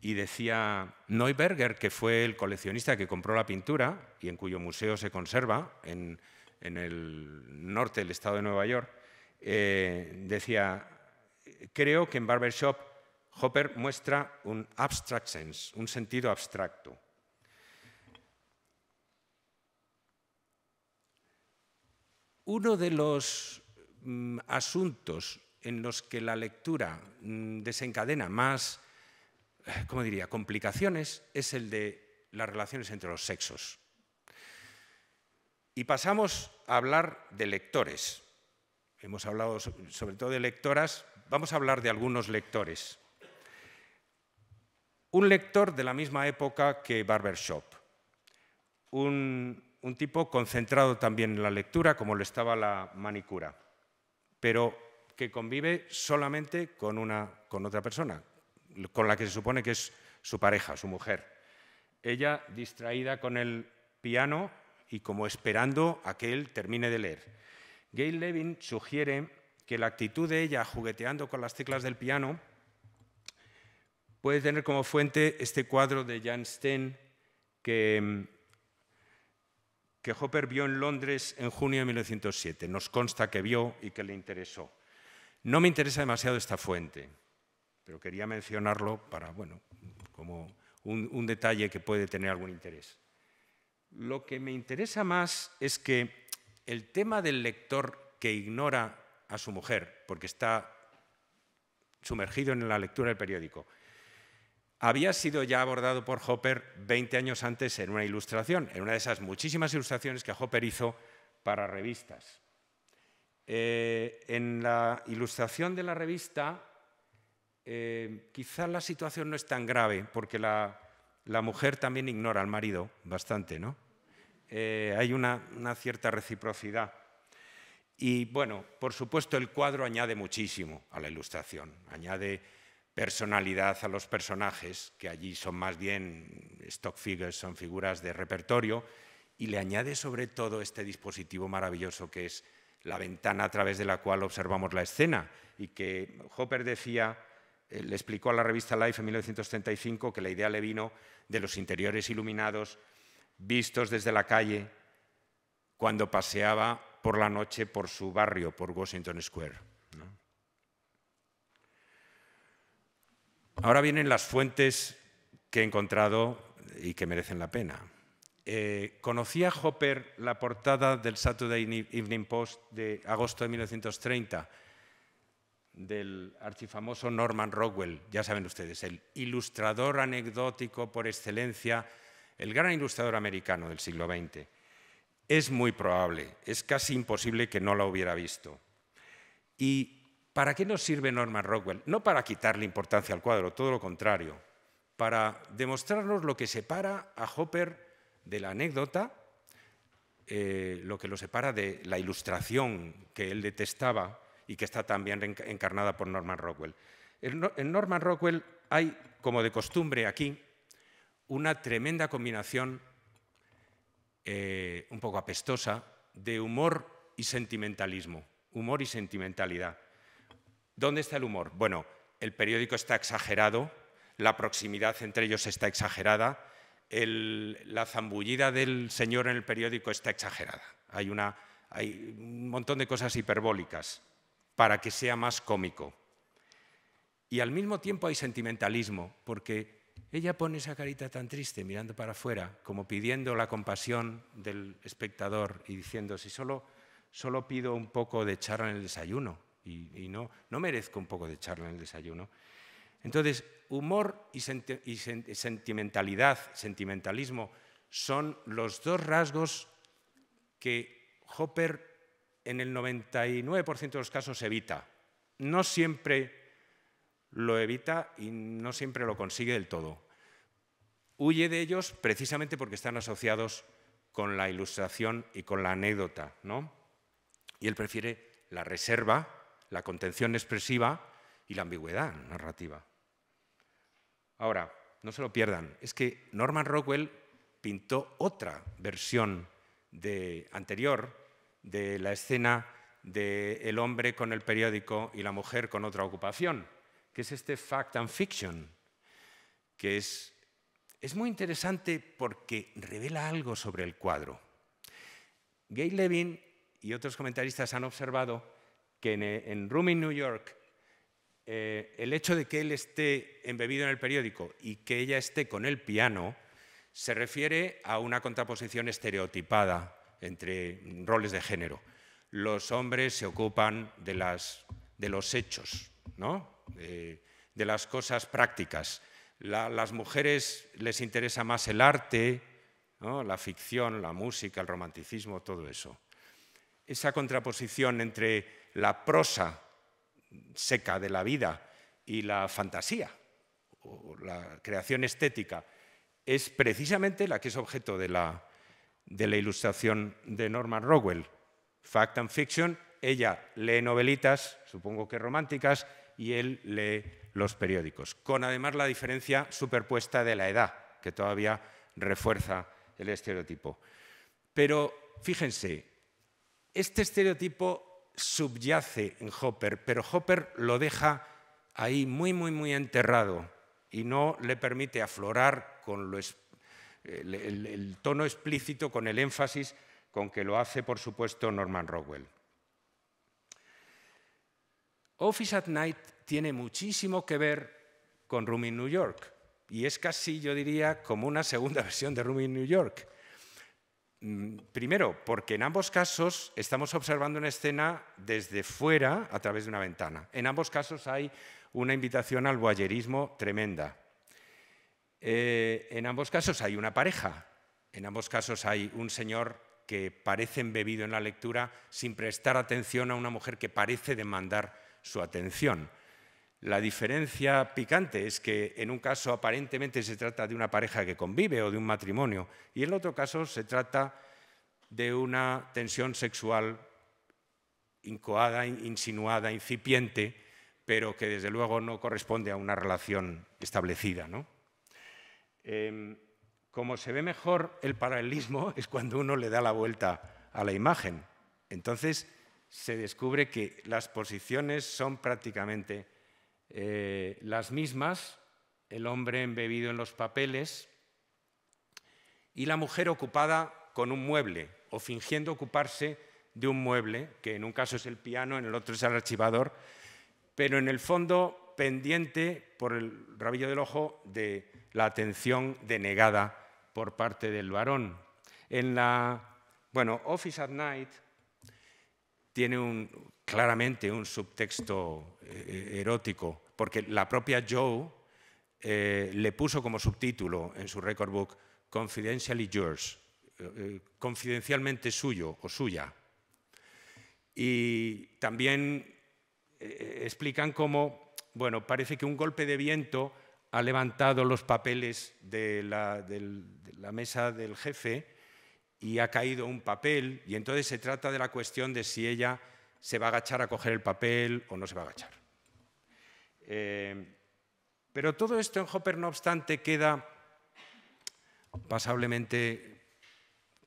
y decía Neuberger, que fue el coleccionista que compró la pintura y en cuyo museo se conserva en, el norte del estado de Nueva York, eh, decía, creo que en Barbershop Hopper muestra un abstract sense, un sentido abstracto. Uno de los mm, asuntos en los que la lectura mm, desencadena más ¿cómo diría?, complicaciones es el de las relaciones entre los sexos. Y pasamos a hablar de lectores. Hemos hablado sobre todo de lectoras, vamos a hablar de algunos lectores. Un lector de la misma época que Barbershop, un, un tipo concentrado también en la lectura, como lo estaba la manicura, pero que convive solamente con otra persona, con la que se supone que es su pareja, su mujer. Ella distraída con el piano y como esperando a que él termine de leer. Gail Levin sugiere que la actitud de ella jugueteando con las teclas del piano puede tener como fuente este cuadro de Jan Steen que, mm, que Hopper vio en Londres en junio de 1907. Nos consta que vio y que le interesó. No me interesa demasiado esta fuente pero quería mencionarlo para, bueno, como un, detalle que puede tener algún interés. Lo que me interesa más es que el tema del lector que ignora a su mujer, porque está sumergido en la lectura del periódico, había sido ya abordado por Hopper 20 años antes en una ilustración, en una de esas muchísimas ilustraciones que Hopper hizo para revistas. Eh, en la ilustración de la revista eh, quizá la situación no es tan grave, porque la, mujer también ignora al marido bastante, ¿no? Eh, hay una cierta reciprocidad. Y bueno, por supuesto el cuadro añade muchísimo a la ilustración, añade personalidad a los personajes, que allí son más bien stock figures, son figuras de repertorio, y le añade sobre todo este dispositivo maravilloso que es la ventana a través de la cual observamos la escena y que Hopper decía eh, le explicó a la revista Life en 1935 que la idea le vino de los interiores iluminados, vistos desde la calle, cuando paseaba por la noche por su barrio, por Washington Square. Ahora vienen las fuentes que he encontrado y que merecen la pena. Eh, ¿Conocía Hopper la portada del Saturday Evening Post de agosto de 1930? del archifamoso Norman Rockwell, ya saben ustedes, el ilustrador anecdótico por excelencia, el gran ilustrador americano del siglo XX. Es muy probable, es casi imposible que no la hubiera visto. ¿Y para qué nos sirve Norman Rockwell? No para quitarle importancia al cuadro, todo lo contrario, para demostrarnos lo que separa a Hopper de la anécdota, eh, lo que lo separa de la ilustración que él detestaba, y que está también encarnada por Norman Rockwell. En Norman Rockwell hay, como de costumbre aquí, una tremenda combinación eh, un poco apestosa de humor y sentimentalismo, humor y sentimentalidad. ¿Dónde está el humor? Bueno, el periódico está exagerado, la proximidad entre ellos está exagerada, la zambullida del señor en el periódico está exagerada. hay un montón de cosas hiperbólicas para que sea más cómico. Y al mismo tiempo hay sentimentalismo, porque ella pone esa carita tan triste mirando para afuera, como pidiendo la compasión del espectador y diciendo, si solo, solo pido un poco de charla en el desayuno, y, no, no merezco un poco de charla en el desayuno. Entonces, humor y, sentimentalidad, sentimentalismo, son los dos rasgos que Hopper en el 99% de los casos evita. No siempre lo evita y no siempre lo consigue del todo. Huye de ellos precisamente porque están asociados con la ilustración y con la anécdota, ¿no? Y él prefiere la reserva, la contención expresiva y la ambigüedad narrativa. Ahora, no se lo pierdan, es que Norman Rockwell pintó otra versión de anterior de la escena del el hombre con el periódico y la mujer con otra ocupación, que es este fact and fiction, que es, muy interesante porque revela algo sobre el cuadro. Gay Levin y otros comentaristas han observado que en, en Rooming New York eh, el hecho de que él esté embebido en el periódico y que ella esté con el piano se refiere a una contraposición estereotipada entre roles de género. Los hombres se ocupan de, las, de los hechos, de, las cosas prácticas. La, las mujeres les interesa más el arte, la ficción, la música, el romanticismo, todo eso. Esa contraposición entre la prosa seca de la vida y la fantasía, o la creación estética, es precisamente la que es objeto de la, de la ilustración de Norman Rockwell. Fact and Fiction, ella lee novelitas, supongo que románticas, y él lee los periódicos, con además la diferencia superpuesta de la edad, que todavía refuerza el estereotipo. Pero fíjense, este estereotipo subyace en Hopper, pero Hopper lo deja ahí muy, muy, muy enterrado y no le permite aflorar con lo el, tono explícito con el énfasis con que lo hace, por supuesto, Norman Rockwell. Office at Night tiene muchísimo que ver con Room in New York y es casi, yo diría, como una segunda (laughs) versión de Room in New York. Mm, primero, porque en ambos casos estamos observando una escena desde fuera a través de una ventana. En ambos casos hay una invitación al voyerismo tremenda. Eh, en ambos casos hay una pareja, en ambos casos hay un señor que parece embebido en la lectura sin prestar atención a una mujer que parece demandar su atención. La diferencia picante es que en un caso aparentemente se trata de una pareja que convive o de un matrimonio y en el otro caso se trata de una tensión sexual incoada, insinuada, incipiente, pero que desde luego no corresponde a una relación establecida. ¿no? Em, como se ve mejor el paralelismo (laughs) es cuando uno le da la vuelta a la imagen. Entonces se descubre que las posiciones son prácticamente eh, las mismas, el hombre embebido en los papeles y la mujer ocupada con un mueble o fingiendo ocuparse de un mueble, que en un caso es el piano, en el otro es el archivador, pero en el fondo pendiente por el rabillo del ojo de la atención denegada por parte del varón. En la, bueno, Office at Night tiene claramente un subtexto eh, erótico, porque la propia Joe eh, le puso como subtítulo en su record book Confidentially Yours, eh, confidencialmente suyo o suya. Y también explican cómo bueno, parece que un golpe de viento ha levantado los papeles de la, mesa del jefe y ha caído un papel y entonces se trata de la cuestión de si ella se va a agachar a coger el papel o no se va a agachar. Eh, pero todo esto en Hopper, no obstante, queda pasablemente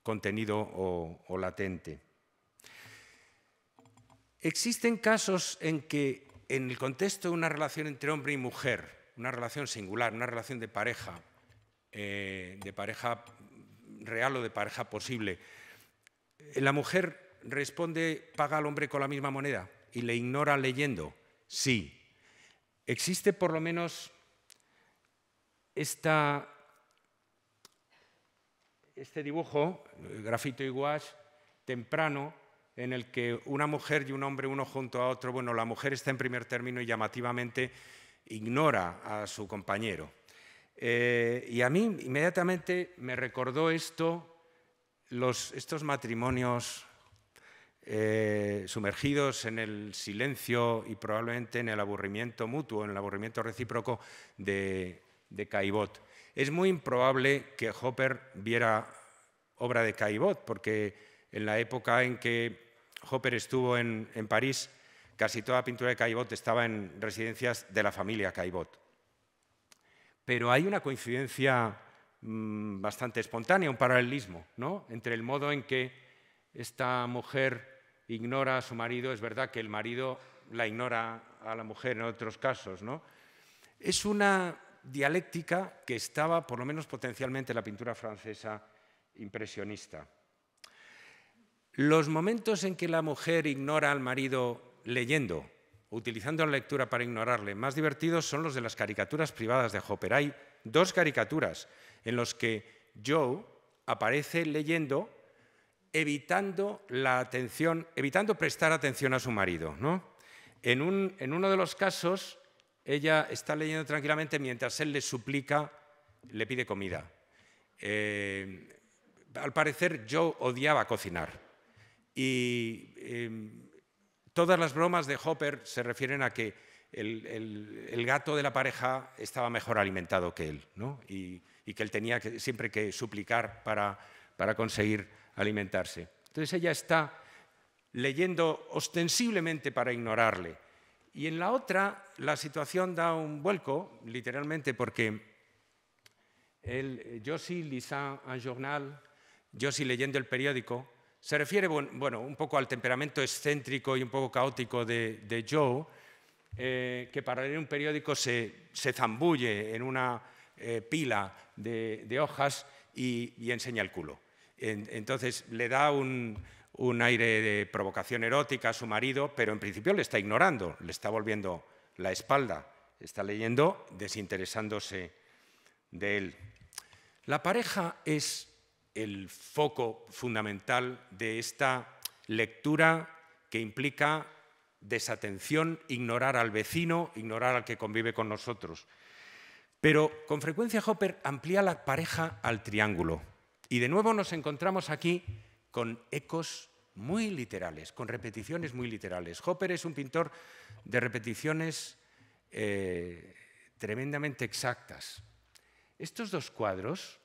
contenido o latente. Existen casos en que en el contexto de una relación entre hombre y mujer, una relación singular, una relación de pareja, eh, de pareja real o de pareja posible, ¿la mujer responde, paga al hombre con la misma moneda y le ignora leyendo? Sí. Existe por lo menos este dibujo, el grafito y gouache, temprano, en el que una mujer y un hombre uno junto a otro, bueno, la mujer está en primer término y llamativamente ignora a su compañero. Eh, y a mí inmediatamente me recordó esto, los, estos matrimonios eh, sumergidos en el silencio y probablemente en el aburrimiento mutuo, en el aburrimiento recíproco de, de Caibot. Es muy improbable que Hopper viera obra de Caibot, porque en la época en que Hopper estuvo en, París, casi toda la pintura de Caillebotte estaba en residencias de la familia Caillebotte. Pero hay una coincidencia mm, bastante espontánea, un paralelismo, ¿no? entre el modo en que esta mujer ignora a su marido, es verdad que el marido la ignora a la mujer en otros casos, Es una dialéctica que estaba, por lo menos potencialmente, en la pintura francesa impresionista. Los momentos en que la mujer ignora al marido leyendo, utilizando la lectura para ignorarle, más divertidos son los de las caricaturas privadas de Hopper. Hay dos caricaturas en las que Joe aparece leyendo evitando la atención, evitando prestar atención a su marido. En, uno de los casos, ella está leyendo tranquilamente mientras él le suplica, le pide comida. Eh, al parecer, Joe odiaba cocinar y em, todas las bromas de Hopper se refieren a que el, gato de la pareja estaba mejor alimentado que él, ¿no? y, que él tenía siempre que suplicar para, conseguir alimentarse. Entonces ella está leyendo ostensiblemente para ignorarle. Y en la otra, la situación da un vuelco, literalmente, porque él, yo sí un journal, yo sí leyendo el periódico, se refiere bueno, un poco al temperamento excéntrico y un poco caótico de, Joe, eh, que para leer un periódico se, zambulle en una eh, pila de, hojas y, enseña el culo. entonces le da un, un aire de provocación erótica a su marido, pero en principio le está ignorando, le está volviendo la espalda, está leyendo desinteresándose de él. La pareja es el foco fundamental de esta lectura que implica desatención, ignorar al vecino, ignorar al que convive con nosotros. Pero con frecuencia Hopper amplía la pareja al triángulo. Y de nuevo nos encontramos aquí con ecos muy literales, con repeticiones muy literales. Hopper es un pintor de repeticiones eh, tremendamente exactas. Estos dos cuadros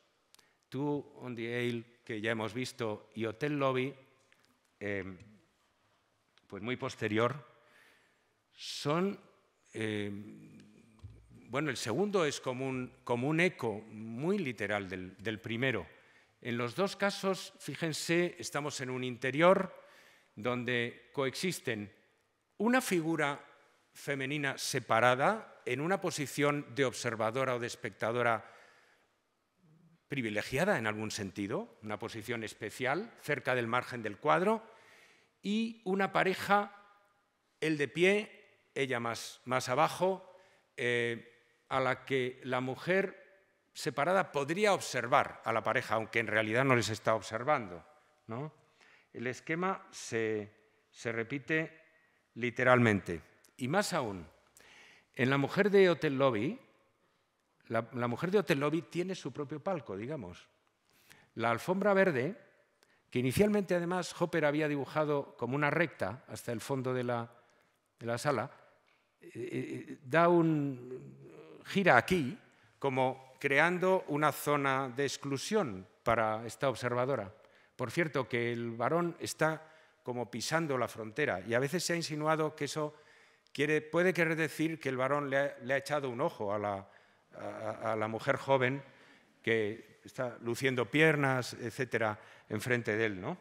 Two on the Ale, que ya hemos visto, y Hotel Lobby, em, pues muy posterior, son... Em, bueno, el segundo es como un, como un eco muy literal del, del primero. En los dos casos, fíjense, estamos en un interior donde coexisten una figura femenina separada en una posición de observadora o de espectadora privilegiada en algún sentido, una posición especial cerca del margen del cuadro, y una pareja, el de pie, ella más, más abajo, eh, a la que la mujer separada podría observar a la pareja, aunque en realidad no les está observando. ¿no? El esquema se, se repite literalmente. Y más aún, en la mujer de Hotel Lobby, la, mujer de Otelovi tiene su propio palco, digamos. La alfombra verde, que inicialmente además Hopper había dibujado como una recta hasta el fondo de la, sala, eh, eh, da un gira aquí como creando una zona de exclusión para esta observadora. Por cierto, que el varón está como pisando la frontera y a veces se ha insinuado que eso puede querer decir que el varón le ha echado un ojo a la, a, la mujer joven que está luciendo piernas, etcétera, enfrente de él. ¿no?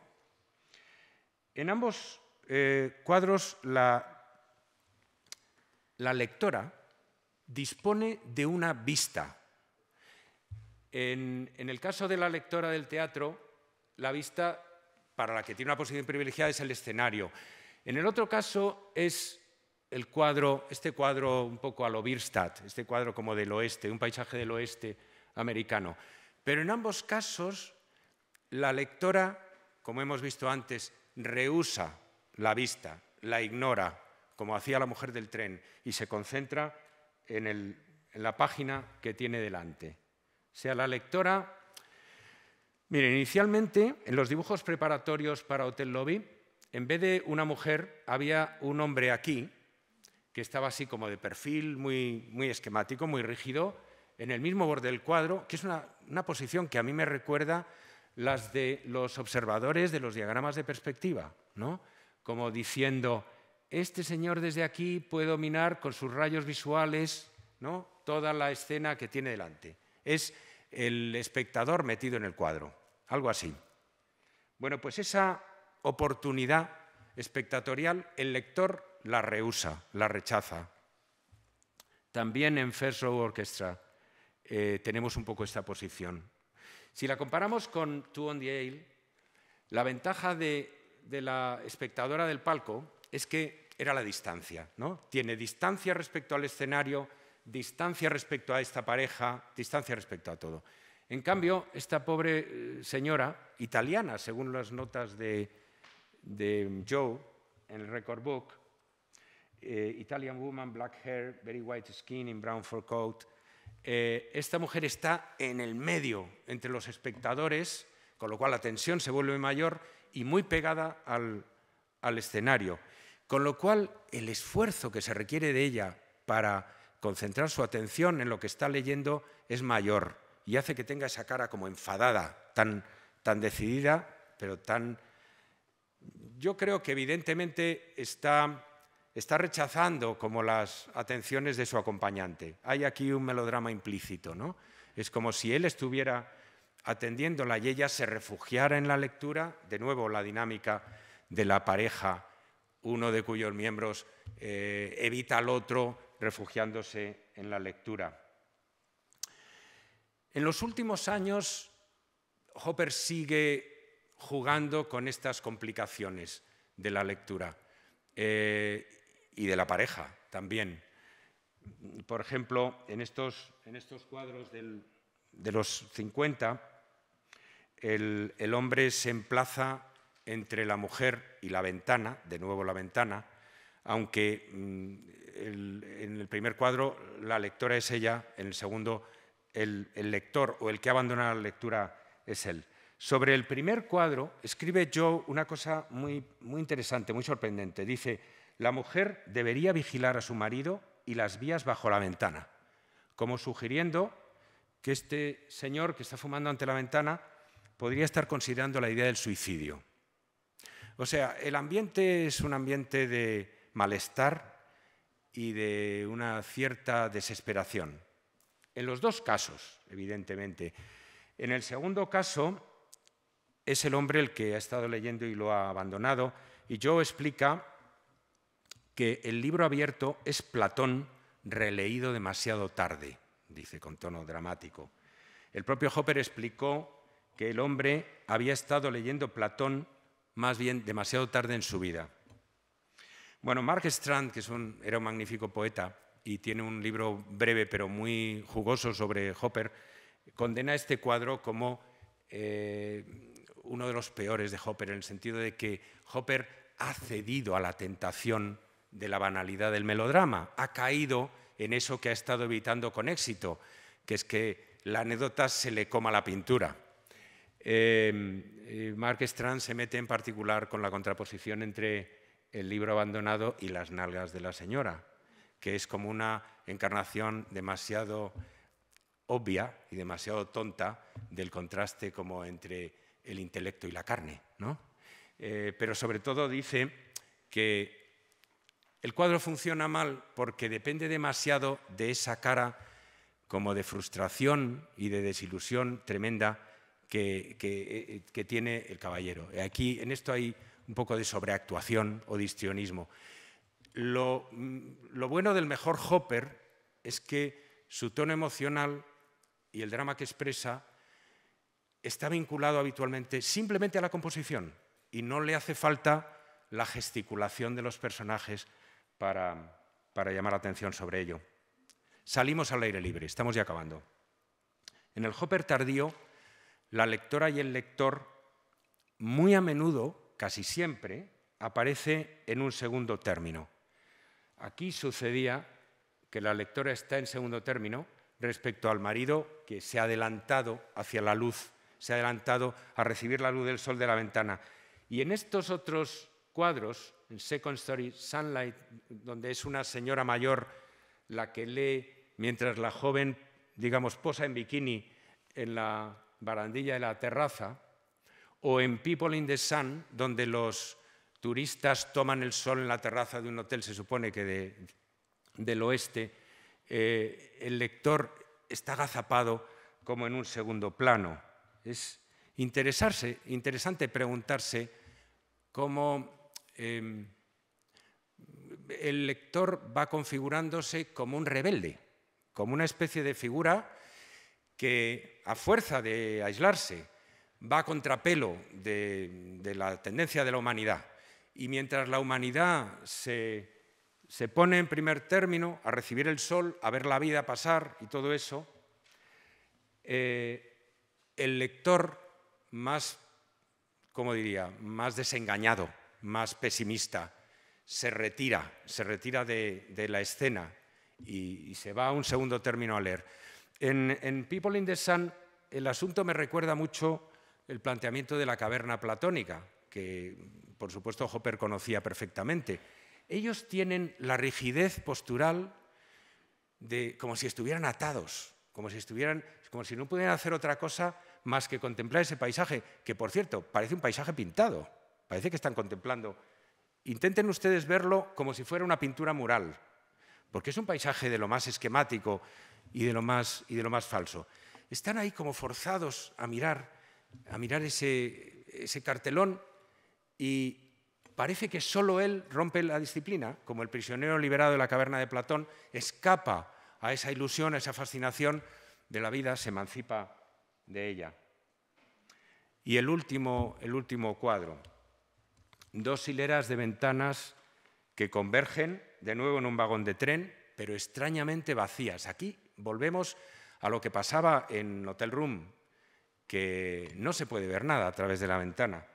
En ambos eh, cuadros, la, la, lectora dispone de una vista. En, en el caso de la lectora del teatro, la vista para la que tiene una posición privilegiada es el escenario. En el otro caso es el cuadro, este cuadro un poco a lo este cuadro como del oeste, un paisaje del oeste americano. Pero en ambos casos, la lectora, como hemos visto antes, rehúsa la vista, la ignora, como hacía la mujer del tren, y se concentra en, en la página que tiene delante. O sea, la lectora... Mire, inicialmente, en los dibujos preparatorios para Hotel Lobby, en vez de una mujer, había un hombre aquí, que estaba así como de perfil, muy, muy esquemático, muy rígido, en el mismo borde del cuadro, que es una, posición que a mí me recuerda las de los observadores de los diagramas de perspectiva, ¿no? como diciendo, este señor desde aquí puede dominar con sus rayos visuales ¿no? toda la escena que tiene delante. Es el espectador metido en el cuadro, algo así. Bueno, pues esa oportunidad espectatorial el lector la rehúsa, la rechaza. También en First Row Orchestra eh, tenemos un poco esta posición. Si la comparamos con Two on the Ale, la ventaja de, la espectadora del palco es que era la distancia, ¿no? Tiene distancia respecto al escenario, distancia respecto a esta pareja, distancia respecto a todo. En cambio, esta pobre eh, señora, italiana, según las notas de, de Joe en el record book, eh, Italian Woman, Black Hair, Very White Skin in Brown Fur Coat. Eh, esta mujer está en el medio entre los espectadores, con lo cual la tensión se vuelve mayor y muy pegada al, escenario. Con lo cual, el esfuerzo que se requiere de ella para concentrar su atención en lo que está leyendo es mayor y hace que tenga esa cara como enfadada, tan, tan decidida, pero tan... Yo creo que evidentemente está está rechazando como las atenciones de su acompañante. Hay aquí un melodrama implícito, ¿no? Es como si él estuviera atendiéndola y ella se refugiara en la lectura, de nuevo la dinámica de la pareja, uno de cuyos miembros eh, evita al otro refugiándose en la lectura. En los últimos años, Hopper sigue jugando con estas complicaciones de la lectura. Eh, y de la pareja también. Por ejemplo, en estos, cuadros de los 50, el, hombre se emplaza entre la mujer y la ventana, de nuevo la ventana, aunque mm, en el primer cuadro la lectora es ella, en el segundo el, lector o el que abandona la lectura es él. Sobre el primer cuadro escribe Joe una cosa muy, muy interesante, muy sorprendente. Dice, la mujer debería vigilar a su marido y las vías bajo la ventana, como sugiriendo que este señor que está fumando ante la ventana podría estar considerando la idea del suicidio. O sea, el ambiente es un ambiente de malestar y de una cierta desesperación. En los dos casos, evidentemente. En el segundo caso, es el hombre el que ha estado leyendo y lo ha abandonado, y Joe explica que el libro abierto es Platón releído demasiado tarde, dice con tono dramático. El propio Hopper explicó que el hombre había estado leyendo Platón más bien demasiado tarde en su vida. Bueno, Mark Strand, que era un magnífico poeta y tiene un libro breve pero muy jugoso sobre Hopper, condena este cuadro como eh, uno de los peores de Hopper, en el sentido de que Hopper ha cedido a la tentación de la banalidad del melodrama, ha caído en eso que ha estado evitando con éxito, que es que la anécdota se le coma la pintura. Em, eh, Mark Strand se mete en particular con la contraposición entre el libro abandonado y las nalgas de la señora, que es como una encarnación demasiado obvia y demasiado tonta del contraste como entre el intelecto y la carne. ¿no? Eh, pero sobre todo dice que el cuadro funciona mal porque depende demasiado de esa cara como de frustración y de desilusión tremenda que, eh, tiene el caballero. Aquí en esto hay un poco de sobreactuación o de histrionismo. Mm, lo bueno del mejor Hopper es que su tono emocional y el drama que expresa está vinculado habitualmente simplemente a la composición y no le hace falta la gesticulación de los personajes para, llamar la atención sobre ello. Salimos al aire libre, estamos ya acabando. En el Hopper tardío, la lectora y el lector muy a menudo, casi siempre, aparece en un segundo término. Aquí sucedía que la lectora está en segundo término respecto al marido que se ha adelantado hacia la luz, se ha adelantado a recibir la luz del sol de la ventana. Y en estos otros cuadros, en Second Story Sunlight, donde es una señora mayor la que lee mientras la joven, digamos, posa en bikini en la barandilla de la terraza, o en People in the Sun, donde los turistas toman el sol en la terraza de un hotel, se supone que de, del oeste, eh, el lector está agazapado como en un segundo plano. Es interesarse, interesante preguntarse cómo Em, el lector va configurándose como un rebelde, como una especie de figura que a fuerza de aislarse va a contrapelo de, la tendencia de la humanidad. Y mientras la humanidad se, pone en primer término a recibir el sol, a ver la vida pasar y todo eso, eh, el lector más, ¿cómo diría?, más desengañado, más pesimista, se retira, se retira de, la escena y, se va a un segundo término a leer. En, People in the Sun el asunto me recuerda mucho el planteamiento de la caverna platónica, que por supuesto Hopper conocía perfectamente. Ellos tienen la rigidez postural como si estuvieran atados, como si estuvieran, como si no pudieran hacer otra cosa más que contemplar ese paisaje, que por cierto parece un paisaje pintado. Parece que están contemplando. Intenten ustedes verlo como si fuera una pintura mural, porque es un paisaje de lo más esquemático y de lo más, y de lo más falso. Están ahí como forzados a mirar, a mirar ese, cartelón y parece que solo él rompe la disciplina, como el prisionero liberado de la caverna de Platón escapa a esa ilusión, a esa fascinación de la vida, se emancipa de ella. Y el último, el último cuadro dos hileras de ventanas que convergen de nuevo en un vagón de tren, pero extrañamente vacías. Aquí volvemos a lo que pasaba en Hotel Room, que no se puede ver nada a través de la ventana.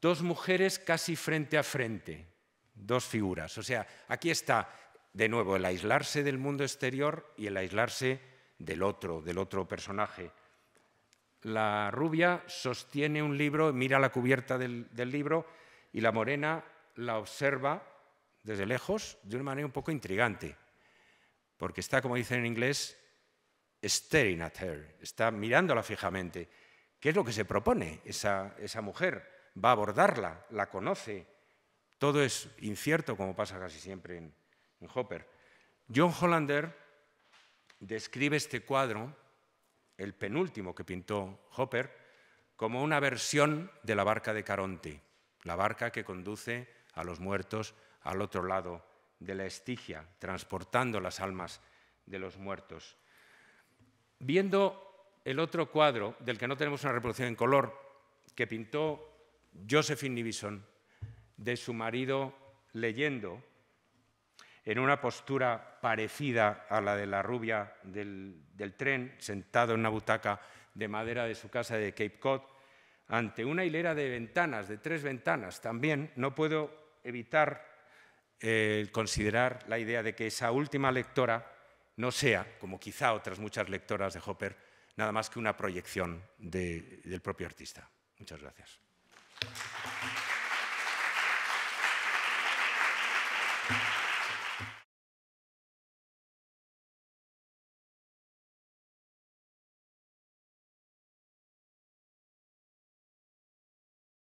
Dos mujeres casi frente a frente, dos figuras. O sea, aquí está de nuevo el aislarse del mundo exterior y el aislarse del otro, del otro personaje. La rubia sostiene un libro, mira la cubierta del, libro y la morena la observa desde lejos de una manera un poco intrigante, porque está, como dicen en inglés, staring at her, está mirándola fijamente. ¿Qué es lo que se propone esa, mujer? Va a abordarla, la conoce. Todo es incierto, como pasa casi siempre en, en Hopper. John Hollander describe este cuadro el penúltimo que pintó Hopper, como una versión de la barca de Caronte, la barca que conduce a los muertos al otro lado de la estigia, transportando las almas de los muertos. Viendo el otro cuadro, del que no tenemos una reproducción en color, que pintó Josephine Nibison, de su marido leyendo en una postura parecida a la de la rubia del, tren, sentado en una butaca de madera de su casa de Cape Cod, ante una hilera de ventanas, de tres ventanas también, no puedo evitar eh, considerar la idea de que esa última lectora no sea, como quizá otras muchas lectoras de Hopper, nada más que una proyección del propio artista. Muchas gracias.